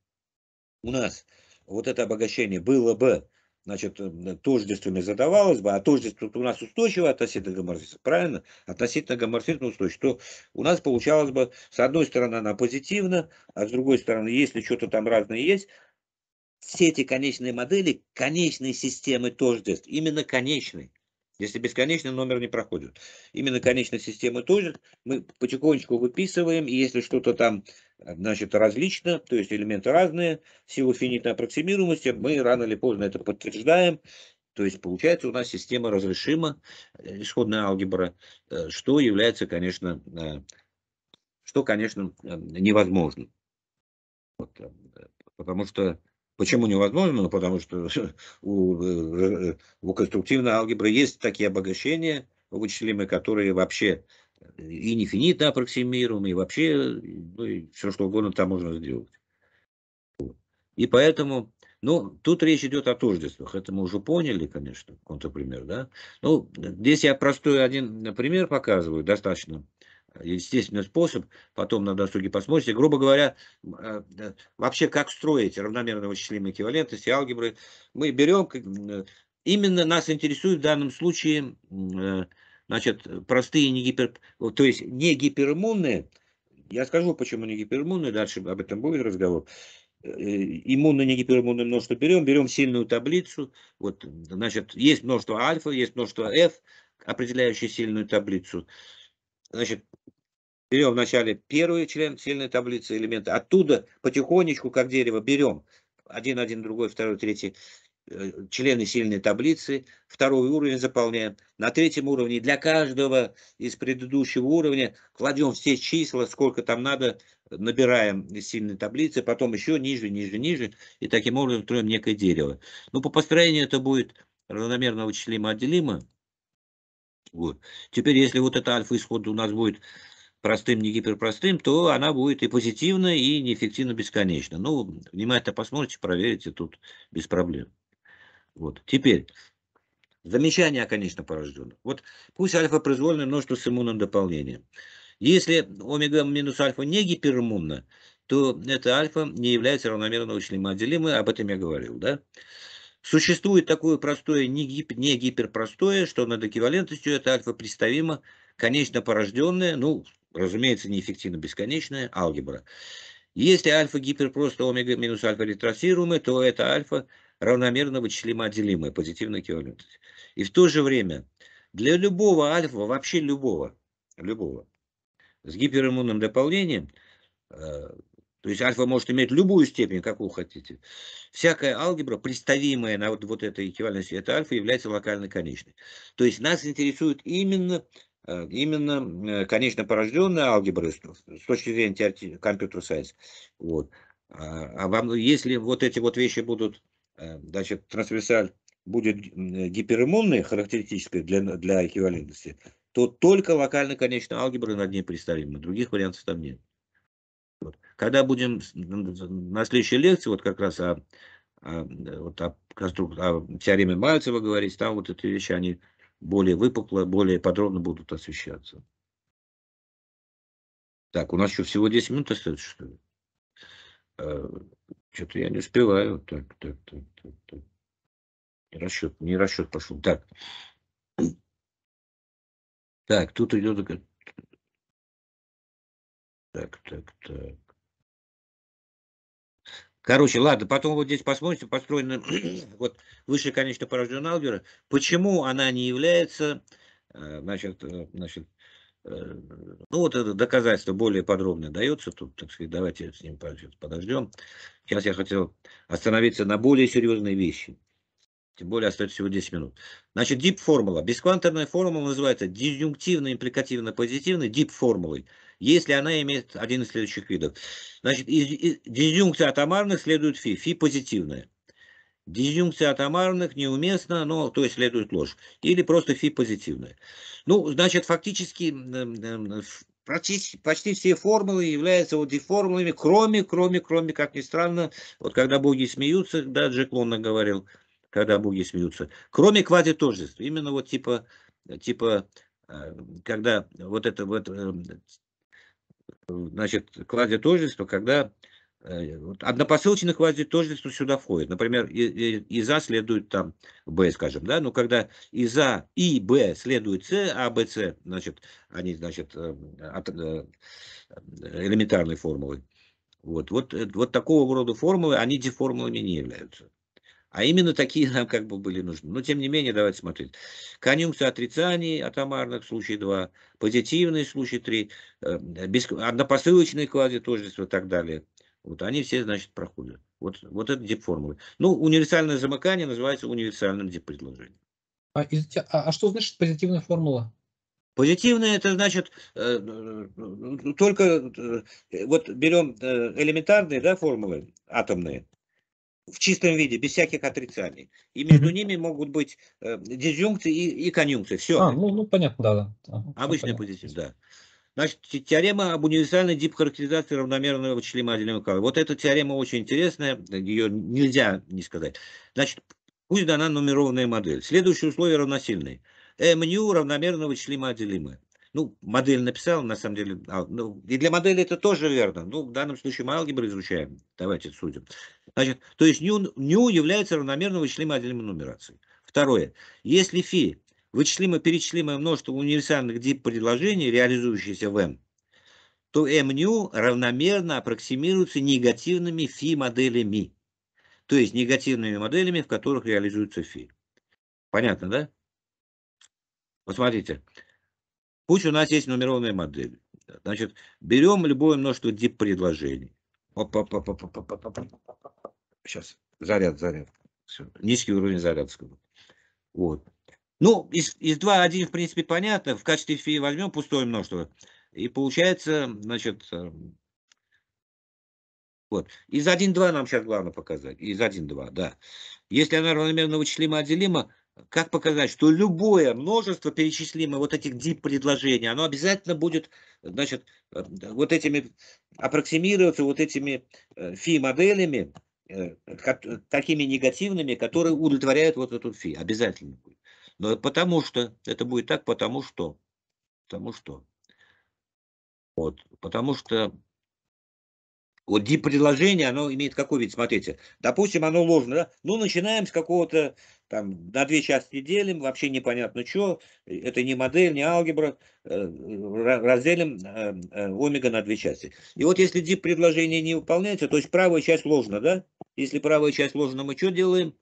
у нас вот это обогащение было бы, значит, э, тождественно задавалось бы, а тождество у нас устойчиво относительно гоморфизма, правильно? Относительно гоморфизма устойчиво, то у нас получалось бы, с одной стороны, она позитивна, а с другой стороны, если что-то там разное есть, все эти конечные модели, конечные системы тождеств, именно конечные, если бесконечный номер не проходит. Именно конечная система тоже мы потихонечку выписываем, и если что-то там э, значит, различно, то есть элементы разные, силу финитной аппроксимируемости, мы рано или поздно это подтверждаем, то есть получается у нас система разрешима, э, исходная алгебра, э, что является, конечно, что, конечно, невозможно. Вот, потому что Почему невозможно? Ну, потому что у, э, у конструктивной алгебры есть такие обогащения вычислимые, которые вообще э, и нефинитно аппроксимируемы, и вообще ну, и все что угодно там можно сделать. И поэтому, ну, тут речь идет о тождествах. Это мы уже поняли, конечно, контрпример, да. Ну, здесь я простой один э, пример показываю, достаточно естественный способ, потом на досуге посмотрите. Грубо говоря, э, вообще как строить равномерно вычислимые эквивалентности, алгебры, мы берем, э, именно нас интересует в данном случае э, значит, простые не гипер, то есть не гипериммунные, я скажу, почему не гипериммунные, дальше об этом будет разговор, иммунные не гипериммунное множество берем, берем сильную таблицу, вот, значит, есть множество альфа, есть множество f, определяющие сильную таблицу, значит, Берем вначале первый член сильной таблицы элементы, оттуда потихонечку, как дерево, берем один, один, другой, второй, третий э, члены сильной таблицы, второй уровень заполняем. На третьем уровне для каждого из предыдущего уровня кладем все числа, сколько там надо, набираем из сильной таблицы, потом еще ниже, ниже, ниже, и таким образом строим некое дерево. Ну, по построению это будет равномерно вычислимо-отделимо. Вот. Теперь, если вот это альфа-исход у нас будет простым, не гиперпростым, то она будет и позитивна, и неэффективна бесконечно. Ну, внимательно посмотрите, проверите, тут без проблем. Вот. Теперь, замечание о конечно порожденных. Вот пусть альфа произвольное множество с иммунным дополнением. Если омега минус альфа не гиперимунна, то эта альфа не является равномерно вычленимо-отделимой, об этом я говорил, да? Существует такое простое, не, гип, не гиперпростое, что над эквивалентностью это альфа представимо конечно порожденное, ну, Разумеется, неэффективно бесконечная алгебра. Если альфа гиперпросто омега минус альфа ретросируемая, то это альфа равномерно вычислимо отделимая, позитивно эквивалентность. И в то же время для любого альфа, вообще любого, любого, с гипериммунным дополнением, э, то есть альфа может иметь любую степень, какую хотите, всякая алгебра, представимая на вот, вот этой эквивалентности это альфа, является локально конечной. То есть нас интересует именно Э, именно э, конечно порожденная алгебра с точки зрения компьютер сайенс. Вот. А, а вам, если вот эти вот вещи будут, э, значит, трансверсаль будет гипериммунной, характеристической для, для эквивалентности, то только локально конечная алгебра над ней представима, других вариантов там нет. Вот. Когда будем на следующей лекции, вот как раз о, о, вот о, конструк... о теореме Мальцева говорить, там вот эти вещи, они более выпукло, более подробно будут освещаться. Так, у нас еще всего 10 минут остается, что ли? Э, что-то я не успеваю. Так, так, так, так, так. Не расчет, не расчет пошел. Так. Так, тут идет... Э, так, так, так. Короче, ладно, потом вот здесь посмотрите, построена вот высшая конечно порождена алгебра. Почему она не является, э, значит, э, значит, э, ну вот это доказательство более подробное дается, тут, так сказать, давайте с ним подождем. Сейчас я хотел остановиться на более серьезной вещи. Тем более остается всего 10 минут. Значит, дип-формула. Бескванторная формула называется дизъюнктивно-импликативно-позитивной дип-формулой. -формулой если она имеет один из следующих видов. Значит, из, из, дизъюнкция атомарных следует фи, фи позитивная. Дизъюнкция атомарных неуместна, но то есть следует ложь. Или просто фи позитивная. Ну, значит, фактически почти, почти все формулы являются вот формулами, кроме, кроме, кроме, как ни странно, вот когда боги смеются, да, Джек Лонна говорил, когда боги смеются, кроме квазитождества, именно вот типа, типа, э, когда вот это вот э, Эм, значит, квази-тождество, когда э, однопосылочное квази-тождество сюда входит. Например, из А следует там Б, скажем, да, но когда из А и Б следует С, а Б, С, значит, они, значит, эм, от, э, элементарной формулы. Вот, вот, э, вот такого рода формулы, они деформулами не являются. А именно такие нам как бы были нужны. Но тем не менее, давайте смотреть. Конъюнкция отрицаний атомарных, случай 2, позитивный случай 3, эм, без, однопосылочные квази тождества и так далее. Вот они все, значит, проходят. Вот, вот это дип-формулы. Ну, универсальное замыкание называется универсальным дип-предложением. А, а, а что значит позитивная формула? Позитивная это значит э, э, только э, вот берем э, элементарные да, формулы атомные, в чистом виде, без всяких отрицаний. И между ними могут быть э, дизъюнкции и, и конъюнкции. Все. А, ну, ну, понятно, да. да. Обычный ну, да. Значит, теорема об универсальной дипхарактеризации равномерного вычислимого отдельного кала. Вот эта теорема очень интересная, ее нельзя не сказать. Значит, пусть дана нумерованная модель. следующее условие равносильное МНЮ равномерно вычислимо отделимое. Ну, модель написал, на самом деле. А, ну, и для модели это тоже верно. Ну, в данном случае мы алгебру изучаем. Давайте судим. Значит, то есть ню, ню является равномерно вычислимой отдельной нумерацией. Второе. Если фи вычислимо перечислимое множество универсальных дип предложений, реализующихся в m, то m ню равномерно аппроксимируется негативными фи моделями. То есть негативными моделями, в которых реализуется фи. Понятно, да? Вот смотрите, Пусть у нас есть нумерованная модель. Значит, берем любое множество дип-предложений. Сейчас, заряд, заряд. Все. Низкий уровень зарядского. Вот. Ну, из, из 2-1, в принципе, понятно. В качестве фи возьмем пустое множество. И получается, значит, э, вот. Из 1-2 нам сейчас главное показать. Из 1-2, да. Если она равномерно вычислима отделима, как показать, что любое множество перечислимое вот этих дип-предложений, оно обязательно будет, значит, э, вот этими, аппроксимироваться вот этими э, фи-моделями, э, такими негативными, которые удовлетворяют вот эту фи, обязательно будет. Но потому что, это будет так, потому что, потому что. Вот, потому что вот дип-предложение, оно имеет какой вид, смотрите. Допустим, оно ложно, да? Ну, начинаем с какого-то, там, на две части делим, вообще непонятно что. Э, это не модель, не алгебра. Э, разделим э, омега на две части. И вот если дип-предложение не выполняется, то есть правая часть ложна, да? Если правая часть ложна, мы что делаем?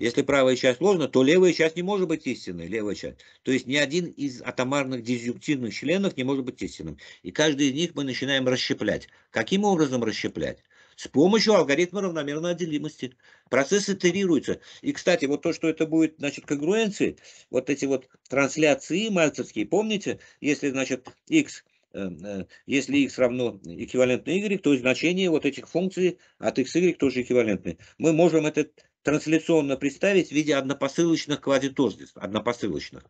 Если правая часть ложна, то левая часть не может быть истинной, левая часть. То есть ни один из атомарных дизъюнктивных членов не может быть истинным. И каждый из них мы начинаем расщеплять. Каким образом расщеплять? С помощью алгоритма равномерной отделимости. Процесс итерируется. И, кстати, вот то, что это будет, значит, конгруенции, вот эти вот трансляции мальцевские, помните, если, значит, x э, э, если x равно эквивалентно y, то значение вот этих функций от x, y тоже эквивалентны. Мы можем этот трансляционно представить в виде однопосылочных квазитождеств, однопосылочных.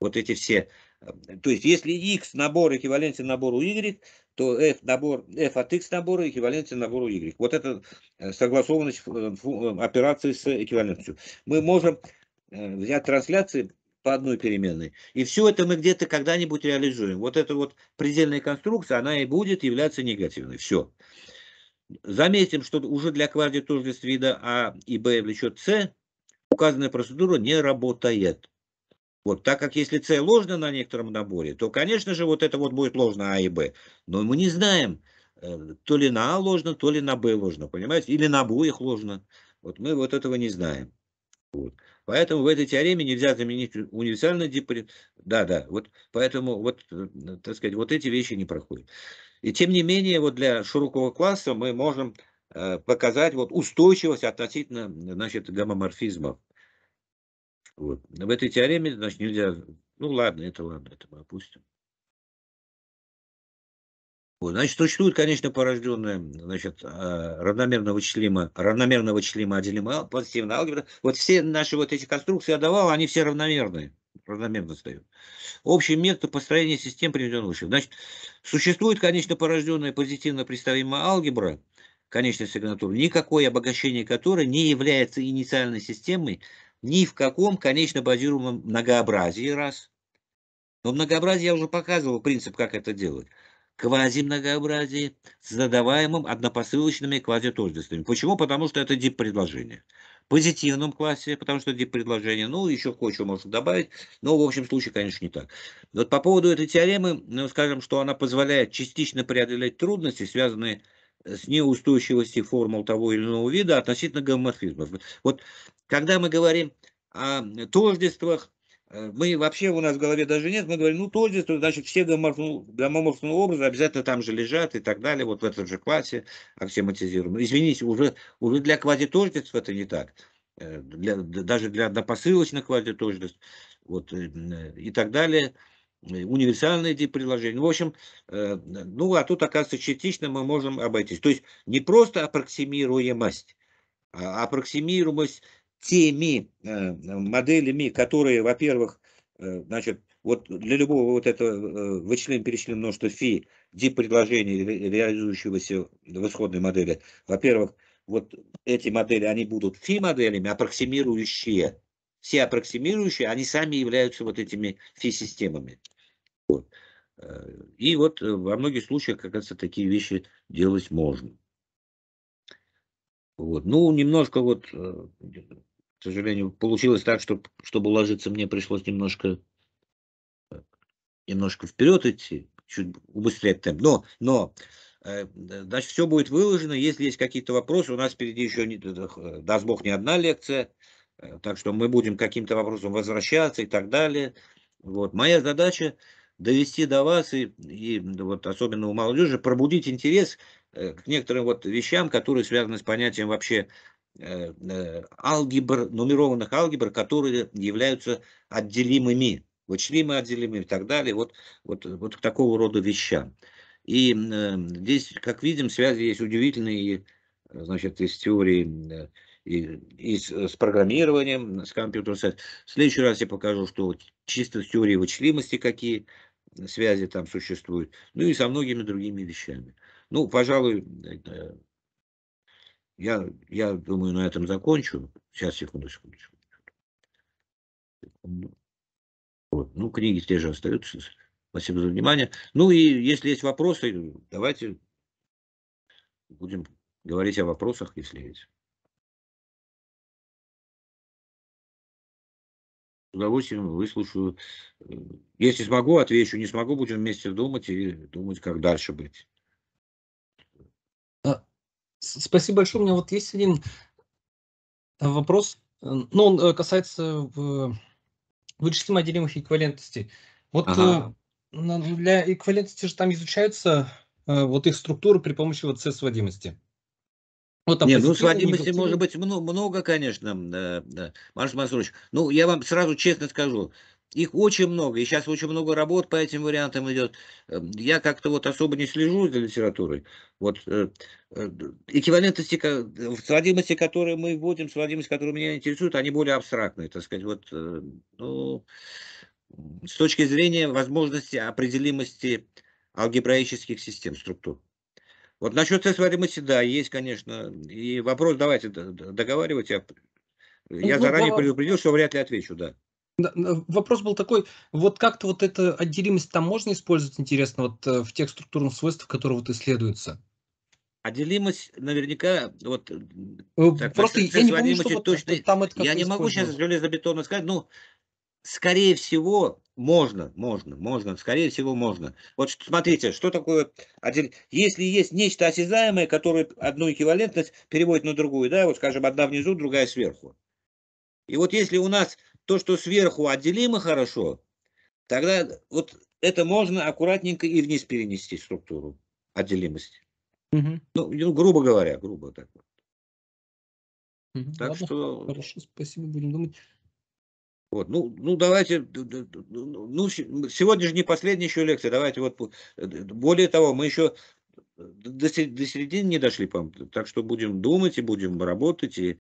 Вот эти все. Э, то есть, если x набор эквивалентен набору y, то f, набор, f от x набора эквивалентен набору y. Вот это э, согласованность э, операции с эквивалентностью. Мы можем взять трансляции по одной переменной. И все это мы где-то когда-нибудь реализуем. Вот эта вот предельная конструкция, она и будет являться негативной. Все. Заметим, что уже для квадритождества вида А и Б влечет С, указанная процедура не работает. Вот, так как если С ложно на некотором наборе, то, конечно же, вот это вот будет ложно А и Б. Но мы не знаем, э, то ли на А ложно, то ли на Б ложно, понимаете? Или на обоих ложно. Вот мы вот этого не знаем. Вот. Поэтому в этой теореме нельзя заменить универсальный диппарит. Да, да, вот поэтому вот, э, так сказать, вот эти вещи не проходят. И тем не менее, вот для широкого класса мы можем э, показать вот устойчивость относительно значит, гомоморфизма. Вот. В этой теореме значит, нельзя... Ну ладно, это ладно, это мы опустим. Значит, существует, конечно, порожденная значит, э, равномерно вычислимо, равномерно вычислимо отделимая позитивная алгебра. Вот все наши вот эти конструкции я давал, они все равномерные равномерно сдают. Общий метод построения систем приведен выше. Значит, существует, конечно, порожденная позитивно представимая алгебра, конечная сигнатура, никакое обогащение которой не является инициальной системой ни в каком конечно базируемом многообразии раз. Но многообразие я уже показывал принцип, как это делать. Квазимногообразие с задаваемым однопосылочными квазитождествами. Почему? Потому что это дип-предложение позитивном классе, потому что эти предложения, ну, еще кое-что можно добавить, но в общем случае, конечно, не так. Вот по поводу этой теоремы, ну, скажем, что она позволяет частично преодолеть трудности, связанные э, с неустойчивостью формул того или иного вида относительно гомоморфизмов. Вот когда мы говорим о тождествах, Э, мы вообще у нас в голове даже нет, мы говорим, ну тоже, то значит все гомоморфные образы обязательно там же лежат и так далее, вот в этом же классе аксиматизируем. Извините, уже, уже для квазитождеств это не так, э, для, даже для допосылочных квазитождеств вот, э, и так далее, универсальные приложения. В общем, ну а тут, оказывается, частично мы можем обойтись. То есть не просто аппроксимируемость, а аппроксимируемость теми э, моделями, которые, во-первых, э, значит, вот для любого вот этого э, вычлен перечлен множество фи, дип предложения, реализующегося в исходной модели, во-первых, вот эти модели, они будут фи-моделями, аппроксимирующие. Все аппроксимирующие, они сами являются вот этими фи-системами. Вот. И вот во многих случаях, как раз, такие вещи делать можно. Вот. Ну, немножко вот к сожалению, получилось так, что чтобы уложиться, мне пришлось немножко немножко вперед идти, чуть убыстрять темп. Но, но э, Значит, все будет выложено. Если есть какие-то вопросы, у нас впереди еще, не, э, даст Бог, не одна лекция. Э, так что мы будем каким-то вопросом возвращаться и так далее. Вот. Моя задача довести до вас, и, и вот особенно у молодежи, пробудить интерес к некоторым вот вещам, которые связаны с понятием вообще Э, э, алгебр, нумерованных алгебр, которые являются отделимыми, вычислимо отделимыми и так далее, вот, вот, вот к такого рода вещам. И э, здесь, как видим, связи есть удивительные, значит, из теории э, и, и с, с программированием, с компьютером. В следующий раз я покажу, что чисто с теорией вычислимости какие связи там существуют, ну и со многими другими вещами. Ну, пожалуй, я, я думаю, на этом закончу. Сейчас, секунду, секунду, секунду. Вот. Ну, книги те же остаются. Спасибо за внимание. Ну и если есть вопросы, давайте будем говорить о вопросах, если есть. С удовольствием выслушаю. Если смогу, отвечу. Не смогу, будем вместе думать и думать, как дальше быть. Спасибо большое. У меня вот есть один э, вопрос. Ну, он э, касается вычислимо отделимых эквивалентностей. Вот э, ага. для эквивалентности же там изучаются вот их структуры при помощи вот С-сводимости. Вот Нет, ну сводимости может быть много, много конечно, да, да. Марш Масурович. Ну, я вам сразу честно скажу, их очень много, и сейчас очень много работ по этим вариантам идет. Эм, я как-то вот особо не слежу за литературой. Вот э, э, эквивалентности, сводимости, которые мы вводим, сводимость, которые меня интересуют, они более абстрактные, так сказать. Вот, э, ну, с точки зрения возможности определимости алгебраических систем, структур. Вот насчет сводимости, да, есть, конечно. И вопрос, давайте договаривать. Я, я ну, заранее предупредил, что вряд ли отвечу, да. Вопрос был такой, вот как-то вот эта отделимость там можно использовать, интересно, вот э, в тех структурных свойствах, которые вот исследуются? Отделимость, наверняка вот э, э, так, просто я не помню, что вот точно, там это я не могу сейчас железобетонно сказать, ну скорее всего можно, можно, можно, скорее всего можно. Вот смотрите, что такое отделимость. если есть нечто осязаемое, которое одну эквивалентность переводит на другую, да, вот скажем одна внизу, другая сверху. И вот если у нас то, что сверху отделимо хорошо, тогда вот это можно аккуратненько и вниз перенести структуру отделимости. Угу. Ну, грубо говоря, грубо так. Угу, так ладно, что... Хорошо, спасибо, будем думать. Вот, ну, ну, давайте, ну, ну сегодня же не последняя еще лекция, давайте вот, э, более того, мы еще э, до, до середины не дошли, так что будем думать и будем работать, и